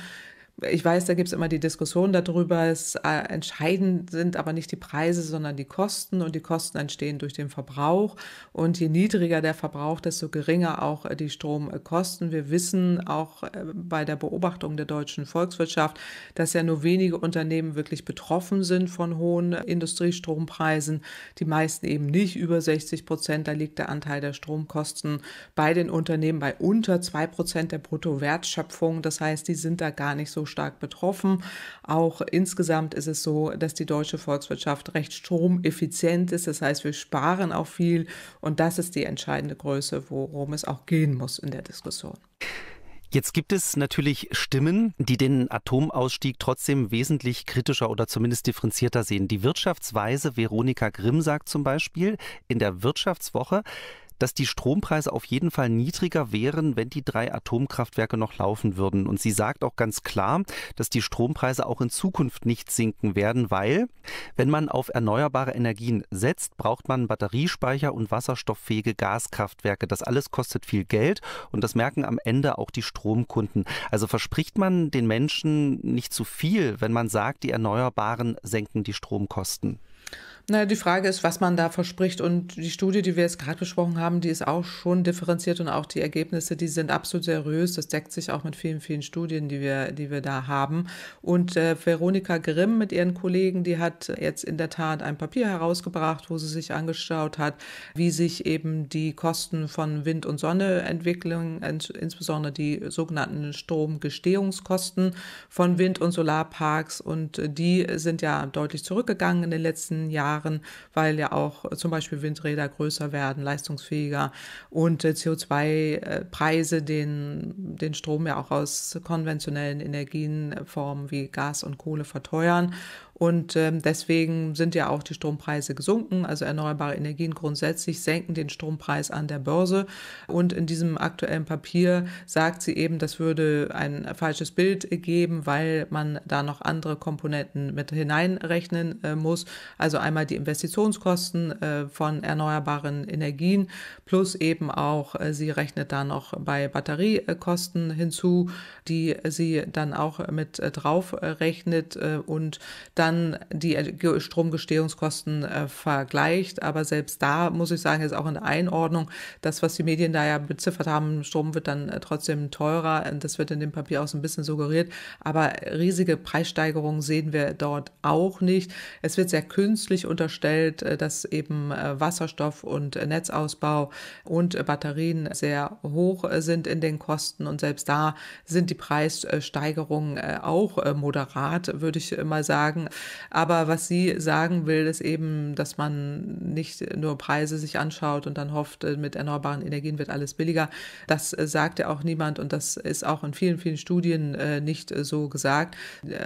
ich weiß, da gibt es immer die Diskussion darüber, es äh, entscheidend sind aber nicht die Preise, sondern die Kosten und die Kosten entstehen durch den Verbrauch und je niedriger der Verbrauch, desto geringer auch äh, die Stromkosten. Wir wissen auch äh, bei der Beobachtung der deutschen Volkswirtschaft, dass ja nur wenige Unternehmen wirklich betroffen sind von hohen äh, Industriestrompreisen, die meisten eben nicht über 60 Prozent, da liegt der Anteil der Stromkosten bei den Unternehmen bei unter 2 Prozent der Bruttowertschöpfung, das heißt, die sind da gar nicht so stark betroffen. Auch insgesamt ist es so, dass die deutsche Volkswirtschaft recht stromeffizient ist. Das heißt, wir sparen auch viel und das ist die entscheidende Größe, worum es auch gehen muss in der Diskussion.
Jetzt gibt es natürlich Stimmen, die den Atomausstieg trotzdem wesentlich kritischer oder zumindest differenzierter sehen. Die Wirtschaftsweise, Veronika Grimm sagt zum Beispiel in der Wirtschaftswoche, dass die Strompreise auf jeden Fall niedriger wären, wenn die drei Atomkraftwerke noch laufen würden. Und sie sagt auch ganz klar, dass die Strompreise auch in Zukunft nicht sinken werden, weil wenn man auf erneuerbare Energien setzt, braucht man Batteriespeicher und wasserstofffähige Gaskraftwerke. Das alles kostet viel Geld und das merken am Ende auch die Stromkunden. Also verspricht man den Menschen nicht zu viel, wenn man sagt, die Erneuerbaren senken die Stromkosten.
Naja, die Frage ist, was man da verspricht. Und die Studie, die wir jetzt gerade besprochen haben, die ist auch schon differenziert und auch die Ergebnisse, die sind absolut seriös. Das deckt sich auch mit vielen, vielen Studien, die wir, die wir da haben. Und äh, Veronika Grimm mit ihren Kollegen, die hat jetzt in der Tat ein Papier herausgebracht, wo sie sich angeschaut hat, wie sich eben die Kosten von Wind- und Sonne entwickeln, insbesondere die sogenannten Stromgestehungskosten von Wind- und Solarparks. Und äh, die sind ja deutlich zurückgegangen in den letzten Jahren. Jahren, weil ja auch äh, zum Beispiel Windräder größer werden, leistungsfähiger und äh, CO2-Preise äh, den, den Strom ja auch aus konventionellen Energienformen wie Gas und Kohle verteuern. Und ähm, deswegen sind ja auch die Strompreise gesunken. Also erneuerbare Energien grundsätzlich senken den Strompreis an der Börse. Und in diesem aktuellen Papier sagt sie eben, das würde ein falsches Bild geben, weil man da noch andere Komponenten mit hineinrechnen äh, muss. Also einmal die Investitionskosten äh, von erneuerbaren Energien plus eben auch, äh, sie rechnet da noch bei Batteriekosten hinzu, die sie dann auch mit drauf rechnet und dann dann die Stromgestehungskosten äh, vergleicht. Aber selbst da muss ich sagen, ist auch in Einordnung, das, was die Medien da ja beziffert haben, Strom wird dann äh, trotzdem teurer. Äh, das wird in dem Papier auch so ein bisschen suggeriert. Aber äh, riesige Preissteigerungen sehen wir dort auch nicht. Es wird sehr künstlich unterstellt, äh, dass eben Wasserstoff und Netzausbau und Batterien sehr hoch sind in den Kosten. Und selbst da sind die Preissteigerungen auch moderat, würde ich mal sagen. Aber was sie sagen will, ist eben, dass man nicht nur Preise sich anschaut und dann hofft, äh, mit erneuerbaren Energien wird alles billiger. Das äh, sagt ja auch niemand und das ist auch in vielen, vielen Studien äh, nicht so gesagt.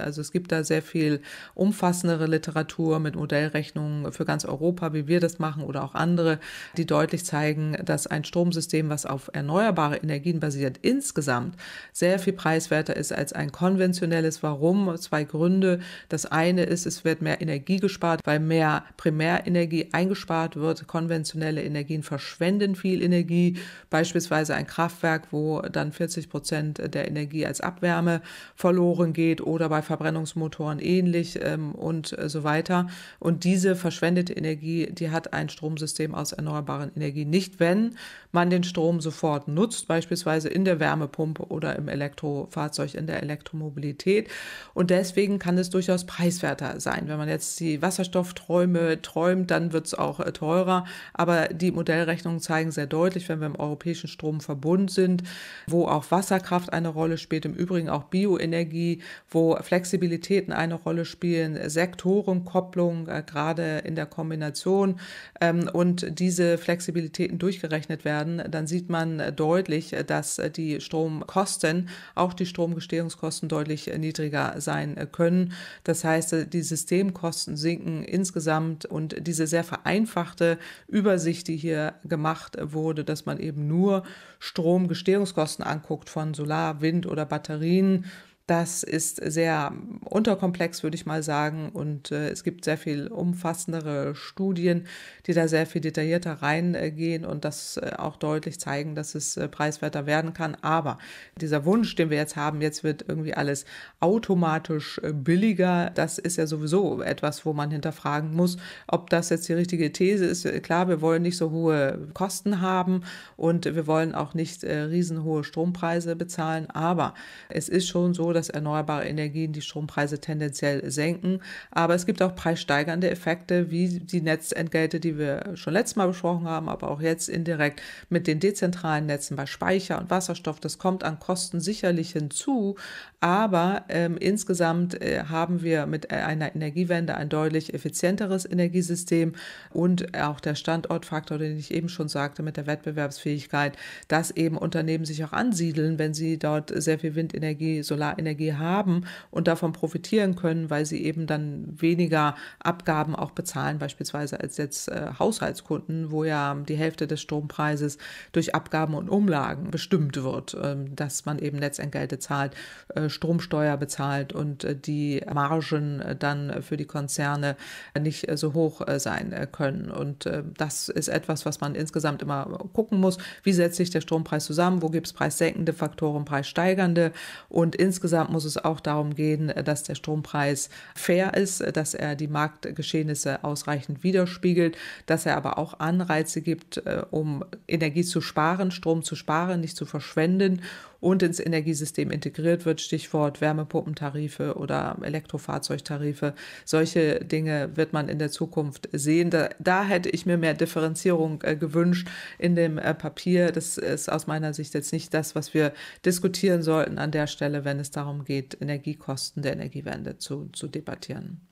Also es gibt da sehr viel umfassendere Literatur mit Modellrechnungen für ganz Europa, wie wir das machen oder auch andere, die deutlich zeigen, dass ein Stromsystem, was auf erneuerbare Energien basiert, insgesamt sehr viel preiswerter ist als ein konventionelles. Warum? Zwei Gründe. Das eine Ende ist, es wird mehr Energie gespart, weil mehr Primärenergie eingespart wird. Konventionelle Energien verschwenden viel Energie. Beispielsweise ein Kraftwerk, wo dann 40 Prozent der Energie als Abwärme verloren geht oder bei Verbrennungsmotoren ähnlich ähm, und so weiter. Und diese verschwendete Energie, die hat ein Stromsystem aus erneuerbaren Energien nicht, wenn man den Strom sofort nutzt, beispielsweise in der Wärmepumpe oder im Elektrofahrzeug, in der Elektromobilität. Und deswegen kann es durchaus preiswert preiswerter sein. Wenn man jetzt die Wasserstoffträume träumt, dann wird es auch äh, teurer. Aber die Modellrechnungen zeigen sehr deutlich, wenn wir im europäischen Stromverbund sind, wo auch Wasserkraft eine Rolle spielt, im Übrigen auch Bioenergie, wo Flexibilitäten eine Rolle spielen, Sektorenkopplung, äh, gerade in der Kombination ähm, und diese Flexibilitäten durchgerechnet werden, dann sieht man äh, deutlich, dass die Stromkosten, auch die Stromgestehungskosten deutlich niedriger sein können. Das heißt, die Systemkosten sinken insgesamt und diese sehr vereinfachte Übersicht, die hier gemacht wurde, dass man eben nur Stromgestehungskosten anguckt von Solar, Wind oder Batterien, das ist sehr unterkomplex, würde ich mal sagen. Und äh, es gibt sehr viel umfassendere Studien, die da sehr viel detaillierter reingehen und das äh, auch deutlich zeigen, dass es äh, preiswerter werden kann. Aber dieser Wunsch, den wir jetzt haben, jetzt wird irgendwie alles automatisch äh, billiger, das ist ja sowieso etwas, wo man hinterfragen muss, ob das jetzt die richtige These ist. Klar, wir wollen nicht so hohe Kosten haben und wir wollen auch nicht äh, riesenhohe Strompreise bezahlen, aber es ist schon so, dass erneuerbare Energien die Strompreise tendenziell senken. Aber es gibt auch preissteigernde Effekte, wie die Netzentgelte, die wir schon letztes Mal besprochen haben, aber auch jetzt indirekt mit den dezentralen Netzen bei Speicher und Wasserstoff. Das kommt an Kosten sicherlich hinzu, aber ähm, insgesamt äh, haben wir mit äh, einer Energiewende ein deutlich effizienteres Energiesystem und auch der Standortfaktor, den ich eben schon sagte, mit der Wettbewerbsfähigkeit, dass eben Unternehmen sich auch ansiedeln, wenn sie dort sehr viel Windenergie, Solarenergie haben und davon profitieren können, weil sie eben dann weniger Abgaben auch bezahlen, beispielsweise als jetzt äh, Haushaltskunden, wo ja die Hälfte des Strompreises durch Abgaben und Umlagen bestimmt wird, äh, dass man eben Netzentgelte zahlt. Ähm, Stromsteuer bezahlt und äh, die Margen äh, dann für die Konzerne äh, nicht so hoch sein können. Und das ist etwas, was man insgesamt immer gucken muss. Wie setzt sich der Strompreis zusammen? Wo gibt es preissenkende Faktoren, preissteigernde? Und insgesamt muss es auch darum gehen, dass der Strompreis fair ist, dass er die Marktgeschehnisse ausreichend widerspiegelt, dass er aber auch Anreize gibt, um Energie zu sparen, Strom zu sparen, nicht zu verschwenden und ins Energiesystem integriert wird. Stichwort Wärmepumpentarife oder Elektrofahrzeugtarife. Solche Dinge wird man in der Zukunft sehen. Da, da hätte ich mir mehr Differenzierung äh, gewünscht in dem äh, Papier. Das ist aus meiner Sicht jetzt nicht das, was wir diskutieren sollten an der Stelle, wenn es darum geht, Energiekosten der Energiewende zu, zu debattieren.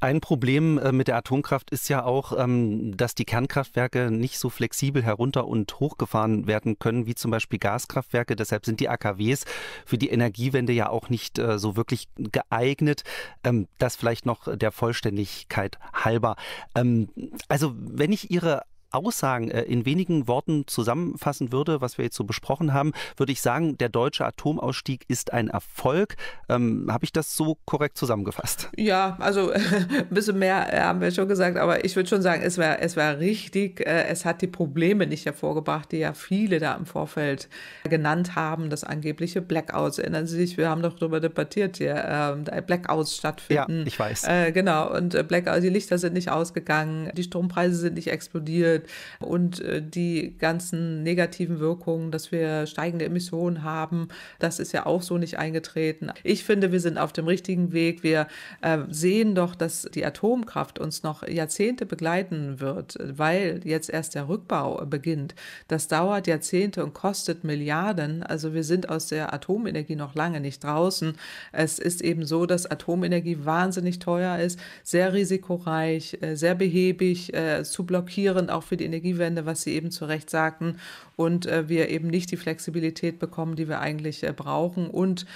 Ein Problem äh, mit der Atomkraft ist ja auch, ähm, dass die Kernkraftwerke nicht so flexibel herunter und hochgefahren werden können wie zum Beispiel Gaskraftwerke. Deshalb sind die AKWs für die Energiewende ja auch nicht äh, so wirklich geeignet. Ähm, das vielleicht noch der Vollständigkeit halber. Ähm, also wenn ich Ihre Aussagen äh, in wenigen Worten zusammenfassen würde, was wir jetzt so besprochen haben, würde ich sagen, der deutsche Atomausstieg ist ein Erfolg. Ähm, Habe ich das so korrekt zusammengefasst?
Ja, also ein bisschen mehr äh, haben wir schon gesagt, aber ich würde schon sagen, es war, es war richtig. Äh, es hat die Probleme nicht hervorgebracht, die ja viele da im Vorfeld genannt haben. Das angebliche Blackout. erinnern Sie sich, wir haben doch darüber debattiert hier, äh, Blackouts stattfinden. Ja, ich weiß. genau, und Blackout, die Lichter sind nicht ausgegangen, die Strompreise sind nicht explodiert. Covid und äh, die ganzen negativen Wirkungen, dass wir steigende Emissionen haben, das ist ja auch so nicht eingetreten. Ich finde, wir sind auf dem richtigen Weg. Wir ähm, sehen doch, dass die Atomkraft uns noch Jahrzehnte begleiten wird, weil jetzt erst der Rückbau beginnt. Das dauert Jahrzehnte und kostet Milliarden. Also wir sind aus der Atomenergie noch lange nicht draußen. Es ist eben so, dass Atomenergie wahnsinnig teuer ist, sehr risikoreich, äh, sehr behäbig, äh, zu blockieren, auch für die Energiewende, was Sie eben zu Recht sagten, und äh, wir eben nicht die Flexibilität bekommen, die wir eigentlich äh, brauchen und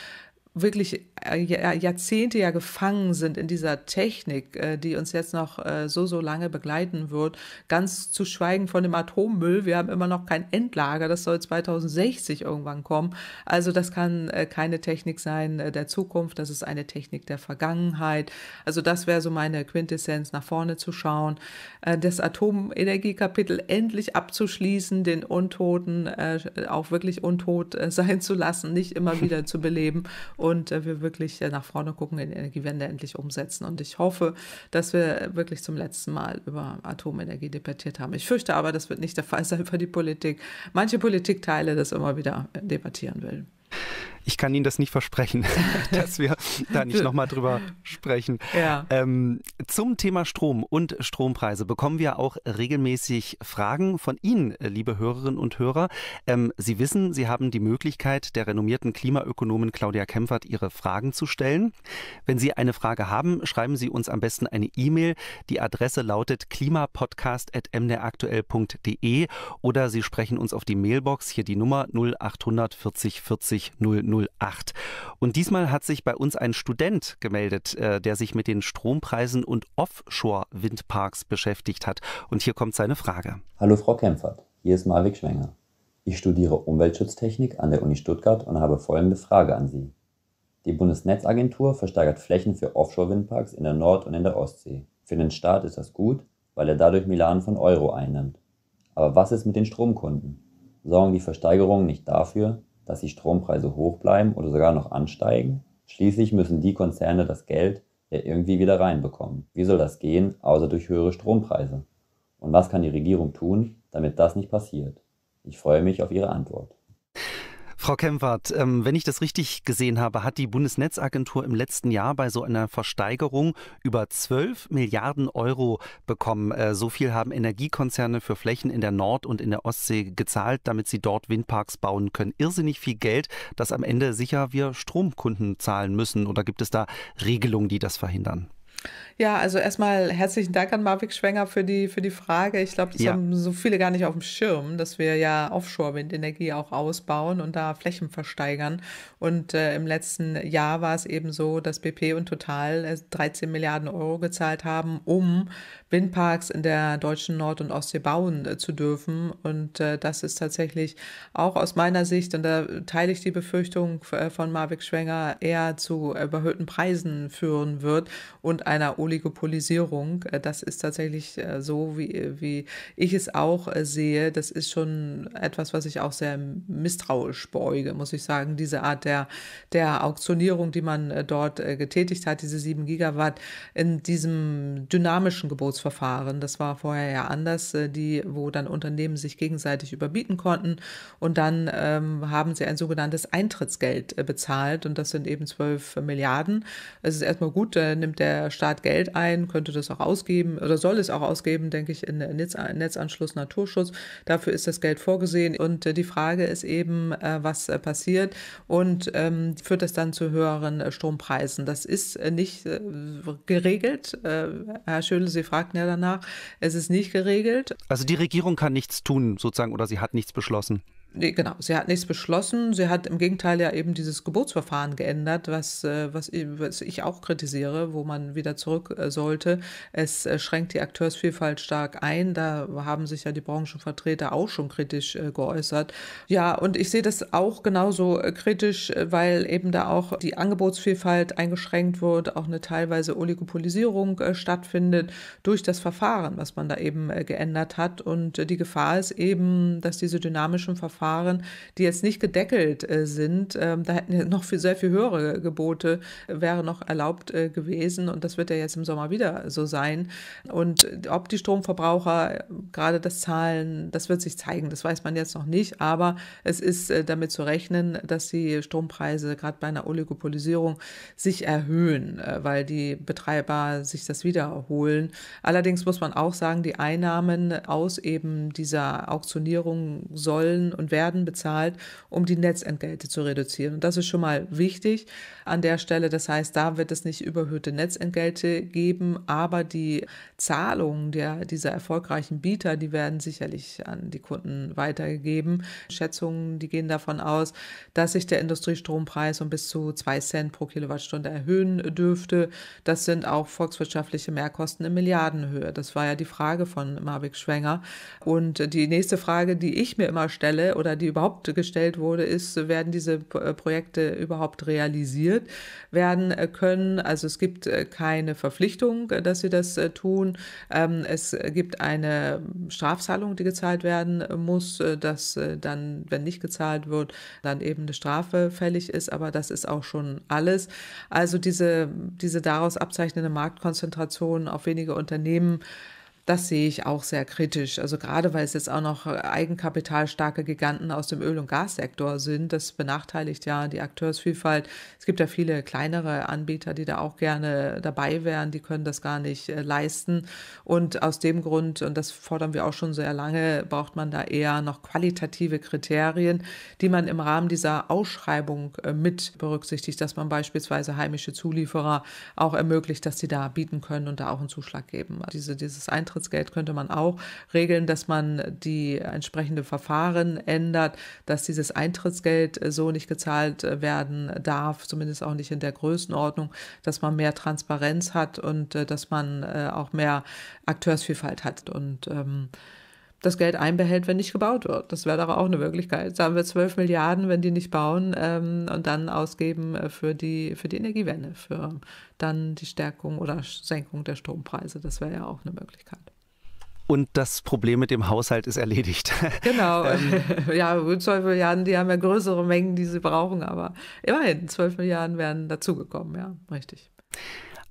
wirklich äh, Jahrzehnte ja gefangen sind in dieser Technik, äh, die uns jetzt noch äh, so, so lange begleiten wird. Ganz zu schweigen von dem Atommüll. Wir haben immer noch kein Endlager. Das soll 2060 irgendwann kommen. Also das kann keine Technik sein der Zukunft. Das ist eine Technik der Vergangenheit. Also das wäre so meine Quintessenz, nach vorne zu schauen, das Atomenergiekapitel endlich abzuschließen, den Untoten auch wirklich untot sein zu lassen, nicht immer wieder zu beleben und äh, wir wirklich äh, nach vorne gucken, die Energiewende endlich umsetzen. Und ich hoffe, dass wir wirklich zum letzten Mal über Atomenergie debattiert haben. Ich fürchte aber, das wird nicht der Fall sein für die Politik. Manche Politikteile das immer wieder äh, debattieren will.
Ich kann Ihnen das nicht versprechen, dass wir da nicht nochmal drüber sprechen. Ja. Ähm, zum Thema Strom und Strompreise bekommen wir auch regelmäßig Fragen von Ihnen, äh, liebe Hörerinnen und Hörer. Ähm, Sie wissen, Sie haben die Möglichkeit, der renommierten Klimaökonomin Claudia Kempfert Ihre Fragen zu stellen. Wenn Sie eine Frage haben, schreiben Sie uns am besten eine E-Mail. Die Adresse lautet klimapodcast.mdraktuell.de oder Sie sprechen uns auf die Mailbox, hier die Nummer 0800 40 40 00 08. Und diesmal hat sich bei uns ein Student gemeldet, äh, der sich mit den Strompreisen und Offshore-Windparks beschäftigt hat. Und hier kommt seine Frage. Hallo Frau Kempfert, hier ist Marvik Schwenger. Ich studiere Umweltschutztechnik an der Uni Stuttgart und habe folgende Frage an Sie. Die Bundesnetzagentur versteigert Flächen für Offshore-Windparks in der Nord- und in der Ostsee. Für den Staat ist das gut, weil er dadurch Milliarden von Euro einnimmt. Aber was ist mit den Stromkunden? Sorgen die Versteigerungen nicht dafür, dass die Strompreise hoch bleiben oder sogar noch ansteigen. Schließlich müssen die Konzerne das Geld ja irgendwie wieder reinbekommen. Wie soll das gehen, außer durch höhere Strompreise? Und was kann die Regierung tun, damit das nicht passiert? Ich freue mich auf Ihre Antwort. Frau Kempfert, ähm, wenn ich das richtig gesehen habe, hat die Bundesnetzagentur im letzten Jahr bei so einer Versteigerung über 12 Milliarden Euro bekommen. Äh, so viel haben Energiekonzerne für Flächen in der Nord- und in der Ostsee gezahlt, damit sie dort Windparks bauen können. Irrsinnig viel Geld, das am Ende sicher wir Stromkunden zahlen müssen. Oder gibt es da Regelungen, die das verhindern?
Ja, also erstmal herzlichen Dank an Marvik Schwenger für die, für die Frage. Ich glaube, das ja. haben so viele gar nicht auf dem Schirm, dass wir ja Offshore-Windenergie auch ausbauen und da Flächen versteigern. Und äh, im letzten Jahr war es eben so, dass BP und Total 13 äh, Milliarden Euro gezahlt haben, um Windparks in der deutschen Nord- und Ostsee bauen äh, zu dürfen. Und äh, das ist tatsächlich auch aus meiner Sicht, und da teile ich die Befürchtung äh, von Marvik Schwenger, eher zu überhöhten Preisen führen wird und ein einer Oligopolisierung. Äh, das ist tatsächlich äh, so, wie, wie ich es auch äh, sehe. Das ist schon etwas, was ich auch sehr misstrauisch beuge, muss ich sagen. Diese Art der, der Auktionierung, die man dort getätigt hat, diese sieben Gigawatt in diesem dynamischen Gebotsverfahren, das war vorher ja anders, die, wo dann Unternehmen sich gegenseitig überbieten konnten und dann ähm, haben sie ein sogenanntes Eintrittsgeld bezahlt und das sind eben 12 Milliarden. Es ist erstmal gut, nimmt der Staat spart Geld ein, könnte das auch ausgeben oder soll es auch ausgeben, denke ich, in Netz, Netzanschluss Naturschutz. Dafür ist das Geld vorgesehen. Und äh, die Frage ist eben, äh, was äh, passiert und ähm, führt das dann zu höheren Strompreisen. Das ist nicht geregelt. Herr Schöle, Sie fragten ja danach. Es ist nicht geregelt. Also die Regierung kann
nichts tun, sozusagen, oder sie hat nichts beschlossen.
Nee, genau. Sie hat nichts beschlossen. Sie hat im Gegenteil ja eben dieses Geburtsverfahren geändert, was, äh, was, was ich auch kritisiere, wo man wieder zurück äh, sollte. Es äh, schränkt die Akteursvielfalt stark ein. Da haben sich ja die Branchenvertreter auch schon kritisch geäußert. Ja, und ich sehe das auch genauso kritisch, weil eben da auch die Angebotsvielfalt eingeschränkt wird, auch eine teilweise Oligopolisierung stattfindet durch das Verfahren, was man da eben geändert hat. Und die Gefahr ist eben, dass diese dynamischen Verfahren Verfahren, die jetzt nicht gedeckelt äh, sind. Ähm, da hätten ja noch viel, sehr viel höhere Gebote äh, wäre noch erlaubt äh, gewesen und das wird ja jetzt im Sommer wieder so sein. Und ob die Stromverbraucher gerade das zahlen, das wird sich zeigen. Das weiß man jetzt noch nicht, aber es ist damit zu rechnen, dass die Strompreise gerade bei einer Oligopolisierung sich erhöhen, weil die Betreiber sich das wiederholen. Allerdings muss man auch sagen, die Einnahmen aus eben dieser Auktionierung sollen und werden werden bezahlt, um die Netzentgelte zu reduzieren. Und das ist schon mal wichtig an der Stelle. Das heißt, da wird es nicht überhöhte Netzentgelte geben, aber die Zahlungen der, dieser erfolgreichen Bieter, die werden sicherlich an die Kunden weitergegeben. Schätzungen, die gehen davon aus, dass sich der Industriestrompreis um bis zu zwei Cent pro Kilowattstunde erhöhen dürfte. Das sind auch volkswirtschaftliche Mehrkosten in Milliardenhöhe. Das war ja die Frage von Marwig Schwenger. Und die nächste Frage, die ich mir immer stelle, oder die überhaupt gestellt wurde, ist, werden diese äh, Projekte überhaupt realisiert werden äh, können. Also es gibt äh, keine Verpflichtung, dass sie das tun. Ähm, es gibt eine Strafzahlung, die gezahlt werden muss, dass dann, wenn nicht gezahlt wird, dann eben eine Strafe fällig ist. Aber das ist auch schon alles. Also diese, diese daraus abzeichnende Marktkonzentration auf wenige Unternehmen das sehe ich auch sehr kritisch. Also gerade weil es jetzt auch noch äh, eigenkapitalstarke Giganten aus dem Öl- und Gassektor sind, das benachteiligt ja die Akteursvielfalt. Es gibt ja viele kleinere Anbieter, die da auch gerne dabei wären, die können das gar nicht äh, leisten. Und aus dem Grund, und das fordern wir auch schon sehr lange, braucht man da eher noch qualitative Kriterien, die man im Rahmen dieser Ausschreibung äh, mit berücksichtigt, dass man beispielsweise heimische Zulieferer auch ermöglicht, dass sie da bieten können und da auch einen Zuschlag geben. Also diese, dieses Eintritt Eintrittsgeld könnte man auch regeln, dass man die entsprechenden Verfahren ändert, dass dieses Eintrittsgeld äh, so nicht gezahlt äh, werden darf, zumindest auch nicht in der Größenordnung, dass man mehr Transparenz hat und äh, dass man auch mehr Akteursvielfalt hat und ähm, das Geld einbehält, wenn nicht gebaut wird. Das wäre doch auch eine Möglichkeit. Sagen wir 12 Milliarden, wenn die nicht bauen ähm, und dann ausgeben äh, für die, für die Energiewende, für dann die Stärkung oder Senkung der Strompreise. Das wäre ja auch eine Möglichkeit.
Und das Problem mit dem Haushalt ist erledigt.
Genau. ähm. Ja, 12 Milliarden, die haben ja größere Mengen, die sie brauchen, aber immerhin, 12 Milliarden wären dazugekommen, ja, richtig.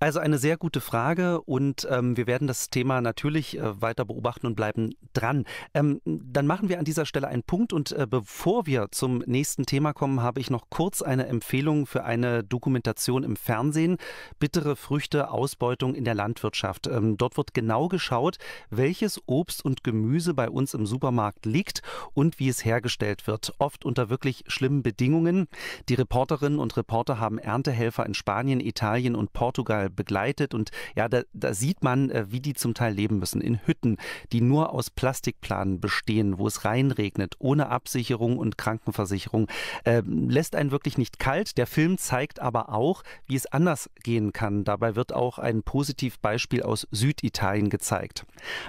Also eine sehr gute Frage und ähm, wir werden das Thema natürlich äh, weiter beobachten und bleiben dran. Ähm, dann machen wir an dieser Stelle einen Punkt und äh, bevor wir zum nächsten Thema kommen, habe ich noch kurz eine Empfehlung für eine Dokumentation im Fernsehen. Bittere Früchte, Ausbeutung in der Landwirtschaft. Ähm, dort wird genau geschaut, welches Obst und Gemüse bei uns im Supermarkt liegt und wie es hergestellt wird. Oft unter wirklich schlimmen Bedingungen. Die Reporterinnen und Reporter haben Erntehelfer in Spanien, Italien und Portugal begleitet. Und ja, da, da sieht man, äh, wie die zum Teil leben müssen. In Hütten, die nur aus Plastikplanen bestehen, wo es reinregnet, ohne Absicherung und Krankenversicherung. Ähm, lässt einen wirklich nicht kalt. Der Film zeigt aber auch, wie es anders gehen kann. Dabei wird auch ein Positivbeispiel aus Süditalien gezeigt.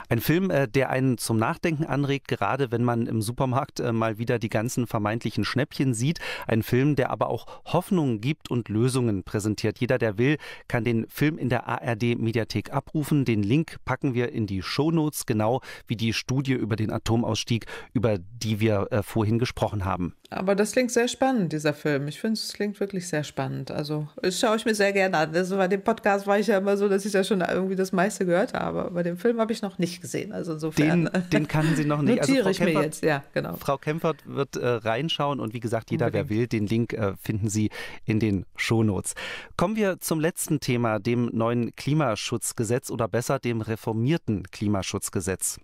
Ein Film, äh, der einen zum Nachdenken anregt, gerade wenn man im Supermarkt äh, mal wieder die ganzen vermeintlichen Schnäppchen sieht. Ein Film, der aber auch Hoffnungen gibt und Lösungen präsentiert. Jeder, der will, kann den Film in der ARD Mediathek abrufen. Den Link packen wir in die Shownotes, genau wie die Studie über den Atomausstieg, über die wir äh, vorhin gesprochen haben.
Aber das klingt sehr spannend, dieser Film. Ich finde, es klingt wirklich sehr spannend. Also das schaue ich mir sehr gerne an. Also bei dem Podcast war ich ja immer so, dass ich ja schon irgendwie das meiste gehört habe. Bei dem Film habe ich noch nicht gesehen. Also insofern. Den, den kann sie noch nicht. Also, Notiere also, ich Kempfert, mir jetzt, ja,
genau. Frau Kempfert wird äh, reinschauen und wie gesagt, jeder, Unbedingt. wer will, den Link äh, finden Sie in den Shownotes. Kommen wir zum letzten Thema dem neuen Klimaschutzgesetz oder besser dem reformierten Klimaschutzgesetz.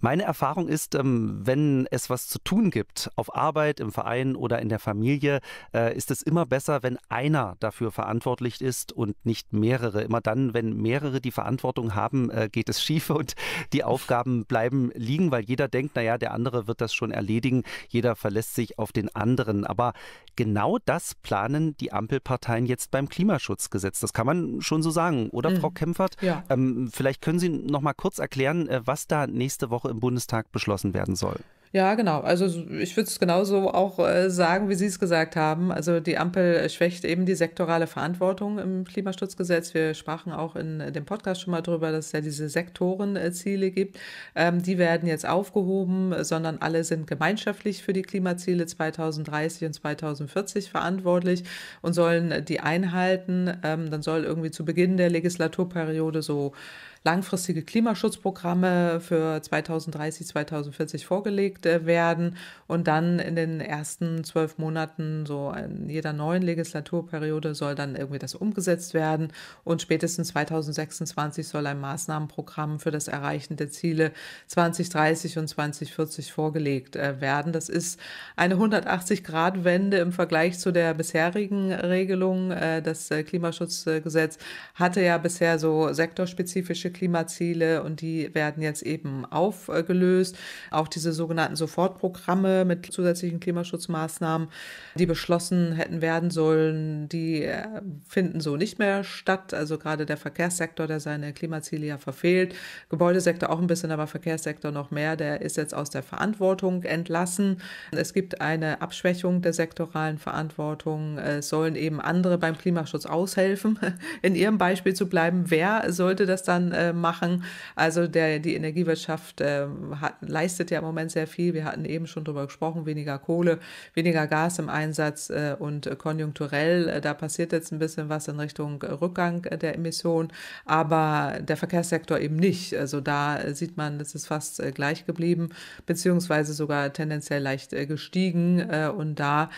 Meine Erfahrung ist, ähm, wenn es was zu tun gibt, auf Arbeit, im Verein oder in der Familie, äh, ist es immer besser, wenn einer dafür verantwortlich ist und nicht mehrere. Immer dann, wenn mehrere die Verantwortung haben, äh, geht es schief und die Aufgaben bleiben liegen, weil jeder denkt, naja, der andere wird das schon erledigen. Jeder verlässt sich auf den anderen. Aber genau das planen die Ampelparteien jetzt beim Klimaschutzgesetz. Das kann man schon so sagen, oder, mhm. Frau Kempfert? Ja. Ähm, vielleicht können Sie noch mal kurz erklären, äh, was da nächstes nächste Woche im Bundestag beschlossen werden soll.
Ja, genau. Also ich würde es genauso auch äh, sagen, wie Sie es gesagt haben. Also die Ampel äh, schwächt eben die sektorale Verantwortung im Klimaschutzgesetz. Wir sprachen auch in äh, dem Podcast schon mal drüber, dass es ja diese Sektorenziele gibt. Ähm, die werden jetzt aufgehoben, sondern alle sind gemeinschaftlich für die Klimaziele 2030 und 2040 verantwortlich und sollen die einhalten. Ähm, dann soll irgendwie zu Beginn der Legislaturperiode so langfristige Klimaschutzprogramme für 2030, 2040 vorgelegt äh, werden und dann in den ersten zwölf Monaten so in jeder neuen Legislaturperiode soll dann irgendwie das umgesetzt werden und spätestens 2026 soll ein Maßnahmenprogramm für das Erreichen der Ziele 2030 und 2040 vorgelegt äh, werden. Das ist eine 180-Grad-Wende im Vergleich zu der bisherigen Regelung. Äh, das Klimaschutzgesetz hatte ja bisher so sektorspezifische Klimaziele und die werden jetzt eben aufgelöst. Auch diese sogenannten Sofortprogramme mit zusätzlichen Klimaschutzmaßnahmen, die beschlossen hätten werden sollen, die äh, finden so nicht mehr statt. Also gerade der Verkehrssektor, der seine Klimaziele ja verfehlt, Gebäudesektor auch ein bisschen, aber Verkehrssektor noch mehr, der ist jetzt aus der Verantwortung entlassen. Es gibt eine Abschwächung der sektoralen Verantwortung. Es sollen eben andere beim Klimaschutz aushelfen. In Ihrem Beispiel zu bleiben, wer sollte das dann äh, äh, machen. Also der, die Energiewirtschaft äh, hat, leistet ja im Moment sehr viel. Wir hatten eben schon darüber gesprochen, weniger Kohle, weniger Gas im Einsatz äh, und äh, konjunkturell, äh, da passiert jetzt ein bisschen was in Richtung Rückgang der Emissionen, aber der Verkehrssektor eben nicht. Also da sieht man, das ist fast gleich geblieben, beziehungsweise sogar tendenziell leicht gestiegen. und da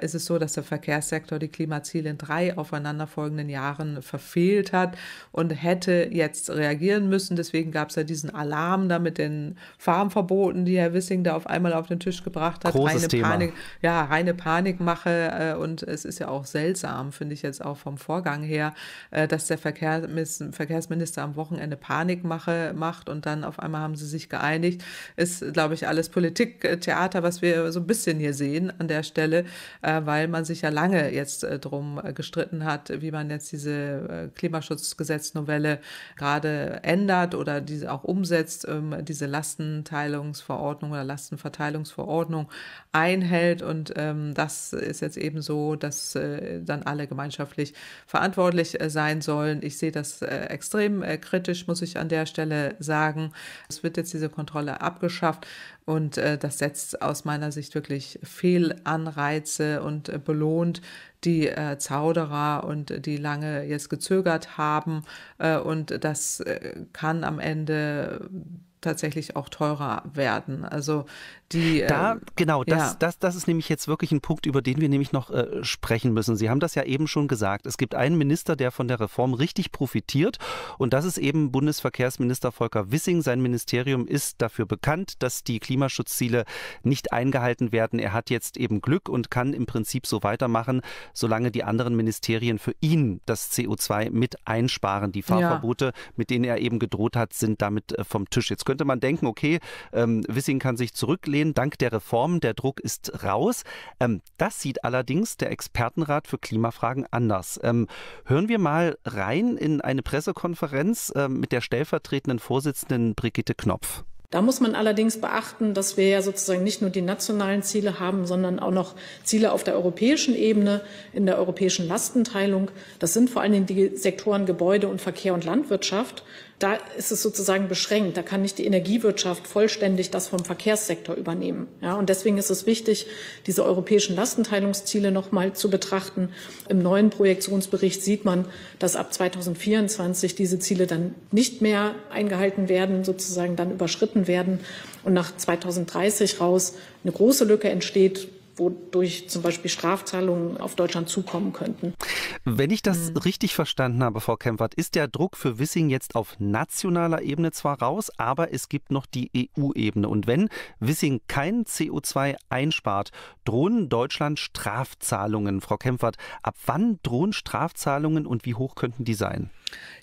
ist es so, dass der Verkehrssektor die Klimaziele in drei aufeinanderfolgenden Jahren verfehlt hat und hätte jetzt reagieren müssen. Deswegen gab es ja diesen Alarm da mit den Farmverboten, die Herr Wissing da auf einmal auf den Tisch gebracht hat. Großes reine Thema. Panik, ja, reine Panikmache. Äh, und es ist ja auch seltsam, finde ich jetzt auch vom Vorgang her, äh, dass der Verkehr, Verkehrsminister am Wochenende Panikmache macht und dann auf einmal haben sie sich geeinigt. Ist, glaube ich, alles Politiktheater, was wir so ein bisschen hier sehen an der Stelle, äh, weil man sich ja lange jetzt drum gestritten hat, wie man jetzt diese Klimaschutzgesetznovelle gerade ändert oder diese auch umsetzt, ähm, diese Lastenteilungsverordnung oder Lastenverteilungsverordnung einhält. Und ähm, das ist jetzt eben so, dass äh, dann alle gemeinschaftlich verantwortlich äh, sein sollen. Ich sehe das äh, extrem kritisch, muss ich an der Stelle sagen. Es wird jetzt diese Kontrolle abgeschafft und äh, das setzt aus meiner Sicht wirklich Fehlanreize und äh, belohnt die äh, Zauderer und die lange jetzt gezögert haben. Äh, und das äh, kann am Ende tatsächlich auch teurer werden. Also die, äh, da, äh, genau, das, ja. das,
das, das ist nämlich jetzt wirklich ein Punkt, über den wir nämlich noch äh, sprechen müssen. Sie haben das ja eben schon gesagt. Es gibt einen Minister, der von der Reform richtig profitiert und das ist eben Bundesverkehrsminister Volker Wissing. Sein Ministerium ist dafür bekannt, dass die Klimaschutzziele nicht eingehalten werden. Er hat jetzt eben Glück und kann im Prinzip so weitermachen, solange die anderen Ministerien für ihn das CO2 mit einsparen. Die Fahrverbote, ja. mit denen er eben gedroht hat, sind damit äh, vom Tisch. Jetzt könnte man denken, okay, ähm, Wissing kann sich zurücklehnen gesehen, dank der Reformen, der Druck ist raus. Ähm, das sieht allerdings der Expertenrat für Klimafragen anders. Ähm, hören wir mal rein in eine Pressekonferenz ähm, mit der stellvertretenden Vorsitzenden Brigitte Knopf.
Da muss man allerdings beachten, dass wir ja sozusagen nicht nur die nationalen Ziele haben, sondern auch noch Ziele auf der europäischen Ebene, in der europäischen Lastenteilung. Das sind vor allen Dingen die Sektoren Gebäude und Verkehr und Landwirtschaft da ist es sozusagen beschränkt. Da kann nicht die Energiewirtschaft vollständig das vom Verkehrssektor übernehmen. Ja, und deswegen ist es wichtig, diese europäischen Lastenteilungsziele nochmal zu betrachten. Im neuen Projektionsbericht sieht man, dass ab 2024 diese Ziele dann nicht mehr eingehalten werden, sozusagen dann überschritten werden und nach 2030 raus eine große Lücke entsteht, wodurch zum Beispiel Strafzahlungen auf Deutschland zukommen könnten.
Wenn ich das mhm. richtig verstanden habe, Frau Kempfert, ist der Druck für Wissing jetzt auf nationaler Ebene zwar raus, aber es gibt noch die EU-Ebene. Und wenn Wissing kein CO2 einspart, drohen Deutschland Strafzahlungen. Frau Kempfert, ab wann drohen Strafzahlungen und wie hoch könnten die sein?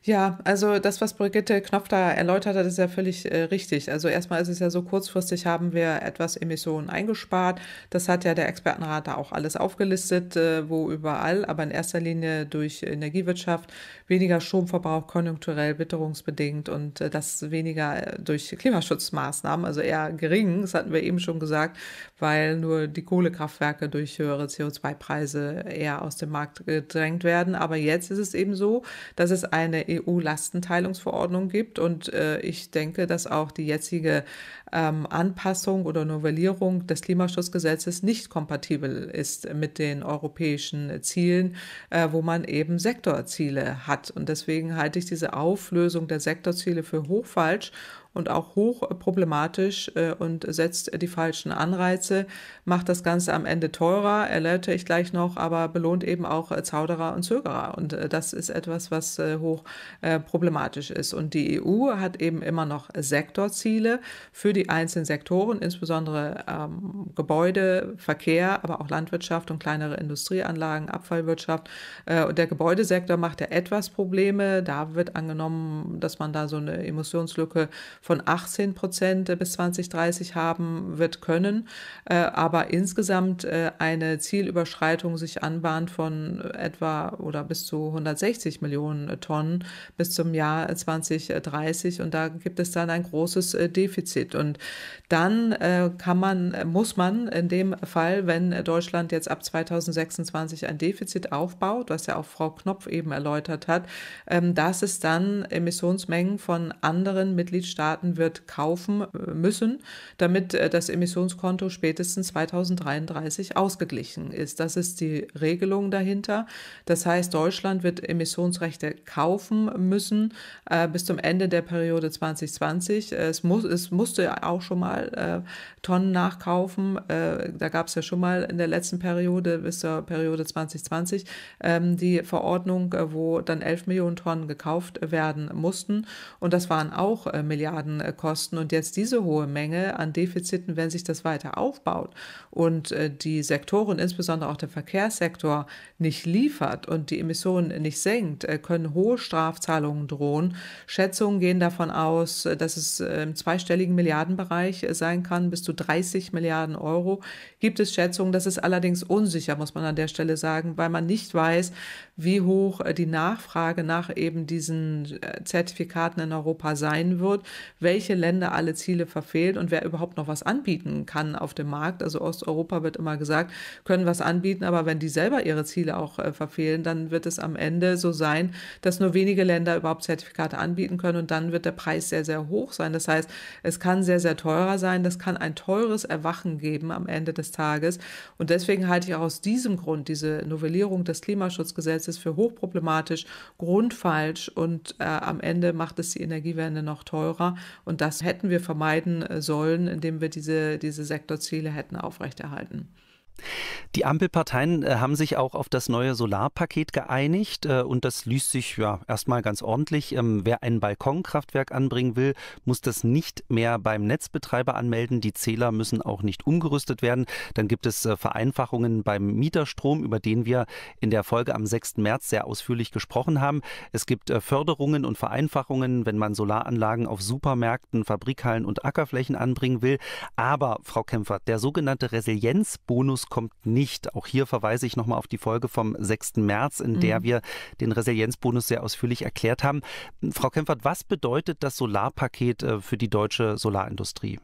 Ja, also das, was Brigitte Knopf da erläutert hat, ist ja völlig äh, richtig. Also erstmal ist es ja so, kurzfristig haben wir etwas Emissionen eingespart. Das hat ja der Expertenrat da auch alles aufgelistet, äh, wo überall, aber in erster Linie durch Energiewirtschaft, weniger Stromverbrauch konjunkturell witterungsbedingt und äh, das weniger äh, durch Klimaschutzmaßnahmen, also eher gering, das hatten wir eben schon gesagt, weil nur die Kohlekraftwerke durch höhere CO2-Preise eher aus dem Markt gedrängt werden. Aber jetzt ist es eben so, dass es eine EU-Lastenteilungsverordnung gibt und äh, ich denke, dass auch die jetzige ähm, Anpassung oder Novellierung des Klimaschutzgesetzes nicht kompatibel ist mit den europäischen Zielen, äh, wo man eben Sektorziele hat. Und deswegen halte ich diese Auflösung der Sektorziele für hochfalsch und auch hochproblematisch äh, äh, und setzt die falschen Anreize, macht das Ganze am Ende teurer, erläutere ich gleich noch, aber belohnt eben auch äh, Zauderer und Zögerer. Und das ist etwas, was hoch problematisch ist. Und die EU hat eben immer noch Sektorziele für die einzelnen Sektoren, insbesondere ähm, Gebäude, Verkehr, aber auch Landwirtschaft und kleinere Industrieanlagen, Abfallwirtschaft. und der Gebäudesektor macht ja etwas Probleme. Da wird angenommen, dass man da so eine Emissionslücke von 18 Prozent bis 2030 haben wird können, äh, aber insgesamt äh, eine Zielüberschreitung sich anbahnt von etwa oder bis zu 160 Millionen äh, Tonnen bis zum Jahr 2030 und da gibt es dann ein großes Defizit und dann kann man muss man in dem Fall, wenn Deutschland jetzt ab 2026 ein Defizit aufbaut, was ja auch Frau Knopf eben erläutert hat, ähm, dass es dann Emissionsmengen von anderen Mitgliedstaaten Staaten wird kaufen äh, müssen, damit äh, das Emissionskonto spätestens 2033 ausgeglichen ist. Das ist die Regelung dahinter. Das heißt, Deutschland wird Emissionsrechte kaufen müssen äh, bis zum Ende der Periode 2020. Es, muss, es musste auch schon mal äh, Tonnen nachkaufen. Äh, da gab es ja schon mal in der letzten Periode bis zur Periode 2020 ähm, die Verordnung, äh, wo dann 11 Millionen Tonnen gekauft werden mussten. Und das waren auch Milliarden. Milliarden äh, kosten und jetzt diese hohe Menge an Defiziten, wenn sich das weiter aufbaut und äh, die Sektoren, insbesondere auch der Verkehrssektor, nicht liefert und die Emissionen nicht senkt, äh, können hohe Strafzahlungen drohen. Schätzungen gehen davon aus, dass es im zweistelligen Milliardenbereich sein kann, bis zu 30 Milliarden Euro. Gibt es Schätzungen, das ist allerdings unsicher, muss man an der Stelle sagen, weil man nicht weiß, wie hoch äh, die Nachfrage nach eben diesen äh, Zertifikaten in Europa sein wird, welche Länder alle Ziele verfehlt und wer überhaupt noch was anbieten kann auf dem Markt. Also Osteuropa wird immer gesagt, können was anbieten, aber wenn die selber ihre Ziele auch äh, verfehlen, dann wird es am Ende so sein, dass nur wenige Länder überhaupt Zertifikate anbieten können und dann wird der Preis sehr, sehr hoch sein. Das heißt, es kann sehr, sehr teurer sein. Das kann ein teures Erwachen geben am Ende des Tages. Und deswegen halte ich auch aus diesem Grund diese Novellierung des Klimaschutzgesetzes es für hochproblematisch, grundfalsch und äh, am Ende macht es die Energiewende noch teurer. Und das hätten wir vermeiden äh, sollen, indem wir diese, diese Sektorziele hätten aufrechterhalten.
Die Ampelparteien äh, haben sich auch auf das neue Solarpaket geeinigt äh, und das liest sich ja erstmal ganz ordentlich. Ähm, wer ein Balkonkraftwerk anbringen will, muss das nicht mehr beim Netzbetreiber anmelden. Die Zähler müssen auch nicht umgerüstet werden. Dann gibt es äh, Vereinfachungen beim Mieterstrom, über den wir in der Folge am 6. März sehr ausführlich gesprochen haben. Es gibt Förderungen und Vereinfachungen, wenn man Solaranlagen auf Supermärkten, Fabrikhallen und Ackerflächen anbringen will. Aber, Frau Kämpfer, der sogenannte Resilienzbonus kommt nicht. Auch hier verweise ich nochmal auf die Folge vom 6. März, in der mhm. wir den Resilienzbonus sehr ausführlich erklärt haben. Frau Kempfert, was bedeutet das Solarpaket äh, für die deutsche Solarindustrie?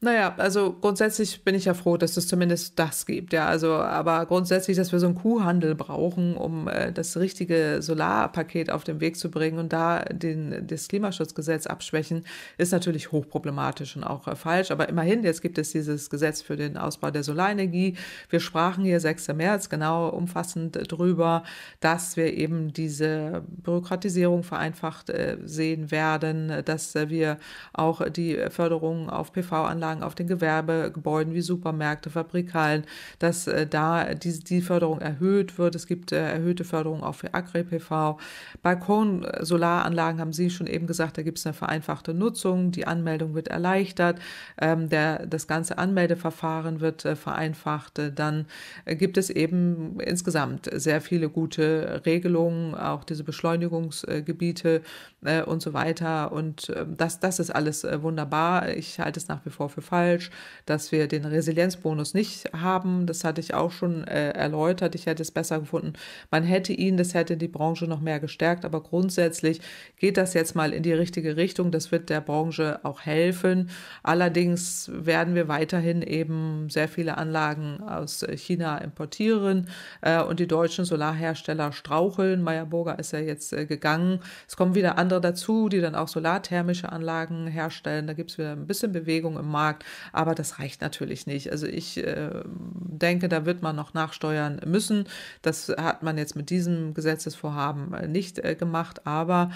Naja, also grundsätzlich bin ich ja froh, dass es zumindest das gibt, ja. Also, aber grundsätzlich, dass wir so einen Kuhhandel brauchen, um äh, das richtige Solarpaket auf den Weg zu bringen und da den, das Klimaschutzgesetz abschwächen, ist natürlich hochproblematisch und auch äh, falsch. Aber immerhin, jetzt gibt es dieses Gesetz für den Ausbau der Solarenergie. Wir sprachen hier 6. März genau umfassend drüber, dass wir eben diese Bürokratisierung vereinfacht äh, sehen werden, dass wir auch die Förderung auf PV-Anlagen Anlagen, auf den Gewerbegebäuden wie Supermärkte, Fabrikhallen, dass äh, da die, die Förderung erhöht wird. Es gibt äh, erhöhte Förderung auch für Agri-PV. Balkon-Solaranlagen äh, haben Sie schon eben gesagt, da gibt es eine vereinfachte Nutzung, die Anmeldung wird erleichtert, ähm, der, das ganze Anmeldeverfahren wird äh, vereinfacht. Dann äh, gibt es eben insgesamt sehr viele gute Regelungen, auch diese Beschleunigungsgebiete äh, und so weiter. Und ähm, das, das ist alles wunderbar. Ich halte es nach wie vor für für falsch, dass wir den Resilienzbonus nicht haben. Das hatte ich auch schon äh, erläutert. Ich hätte es besser gefunden. Man hätte ihn, das hätte die Branche noch mehr gestärkt. Aber grundsätzlich geht das jetzt mal in die richtige Richtung. Das wird der Branche auch helfen. Allerdings werden wir weiterhin eben sehr viele Anlagen aus China importieren äh, und die deutschen Solarhersteller straucheln. Meyerburger ist ja jetzt äh, gegangen. Es kommen wieder andere dazu, die dann auch solarthermische Anlagen herstellen. Da gibt es wieder ein bisschen Bewegung im Markt gefragt, aber das reicht natürlich nicht. Also ich äh, denke, da wird man noch nachsteuern müssen. Das hat man jetzt mit diesem Gesetzesvorhaben äh, nicht äh, gemacht, aber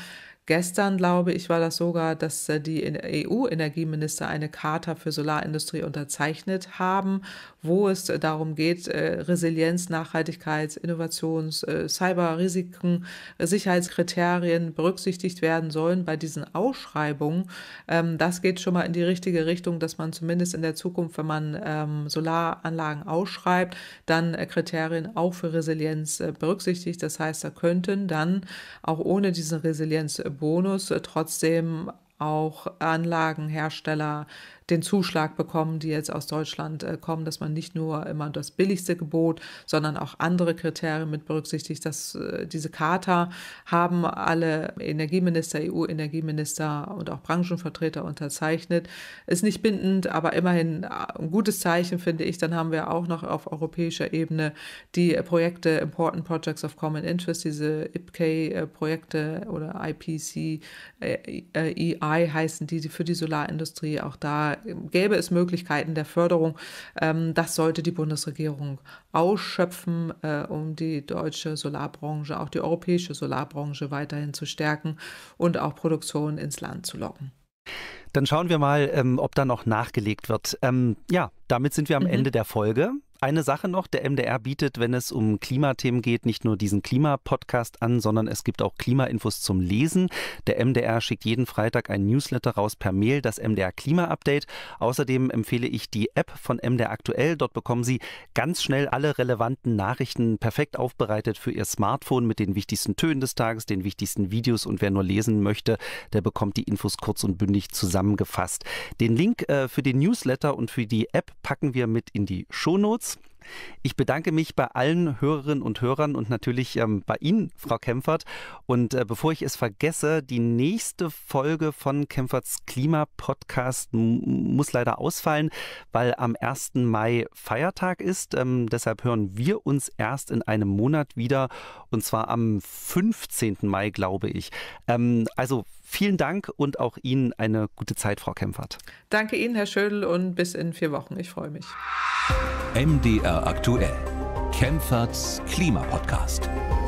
Gestern, glaube ich, war das sogar, dass äh, die EU-Energieminister e eine Charta für Solarindustrie unterzeichnet haben, wo es äh, darum geht, äh, Resilienz, Nachhaltigkeit, Innovations-, Cyberrisiken, Sicherheitskriterien berücksichtigt werden sollen bei diesen Ausschreibungen. Ähm, das geht schon mal in die richtige Richtung, dass man zumindest in der Zukunft, wenn man ähm, Solaranlagen ausschreibt, dann Kriterien auch für Resilienz berücksichtigt. Das heißt, da könnten dann auch ohne diesen Resilienz Bonus äh, trotzdem auch Anlagenhersteller den Zuschlag bekommen, die jetzt aus Deutschland äh, kommen, dass man nicht nur immer das billigste Gebot, sondern auch andere Kriterien mit berücksichtigt, dass äh, diese Charta haben alle Energieminister, EU-Energieminister und auch Branchenvertreter unterzeichnet. Ist nicht bindend, aber immerhin äh, ein gutes Zeichen, finde ich. Dann haben wir auch noch auf europäischer Ebene die Projekte Important Projects of Common Interest, diese ipk äh, projekte oder IPCEI äh, e heißen die, die für die Solarindustrie auch da gäbe es Möglichkeiten der Förderung. Ähm, das sollte die Bundesregierung ausschöpfen, äh, um die deutsche Solarbranche, auch die europäische Solarbranche weiterhin zu stärken und auch Produktion ins Land zu locken.
Dann schauen wir mal, ähm, ob da noch nachgelegt wird. Ähm, ja, damit sind wir am mhm. Ende der Folge. Eine Sache noch, der MDR bietet, wenn es um Klimathemen geht, nicht nur diesen Klimapodcast an, sondern es gibt auch Klimainfos zum Lesen. Der MDR schickt jeden Freitag ein Newsletter raus per Mail, das MDR Klima Update. Außerdem empfehle ich die App von MDR aktuell. Dort bekommen Sie ganz schnell alle relevanten Nachrichten perfekt aufbereitet für Ihr Smartphone mit den wichtigsten Tönen des Tages, den wichtigsten Videos und wer nur lesen möchte, der bekommt die Infos kurz und bündig zusammengefasst. Den Link äh, für den Newsletter und für die App packen wir mit in die Shownotes. Platz. Ich bedanke mich bei allen Hörerinnen und Hörern und natürlich ähm, bei Ihnen, Frau Kempfert. Und äh, bevor ich es vergesse, die nächste Folge von Kempferts Klima-Podcast muss leider ausfallen, weil am 1. Mai Feiertag ist. Ähm, deshalb hören wir uns erst in einem Monat wieder und zwar am 15. Mai, glaube ich. Ähm, also vielen Dank und auch Ihnen eine gute Zeit, Frau Kempfert.
Danke Ihnen, Herr Schödel, und bis in vier Wochen. Ich freue mich.
MDR MDR aktuell. Kempferts Klimapodcast.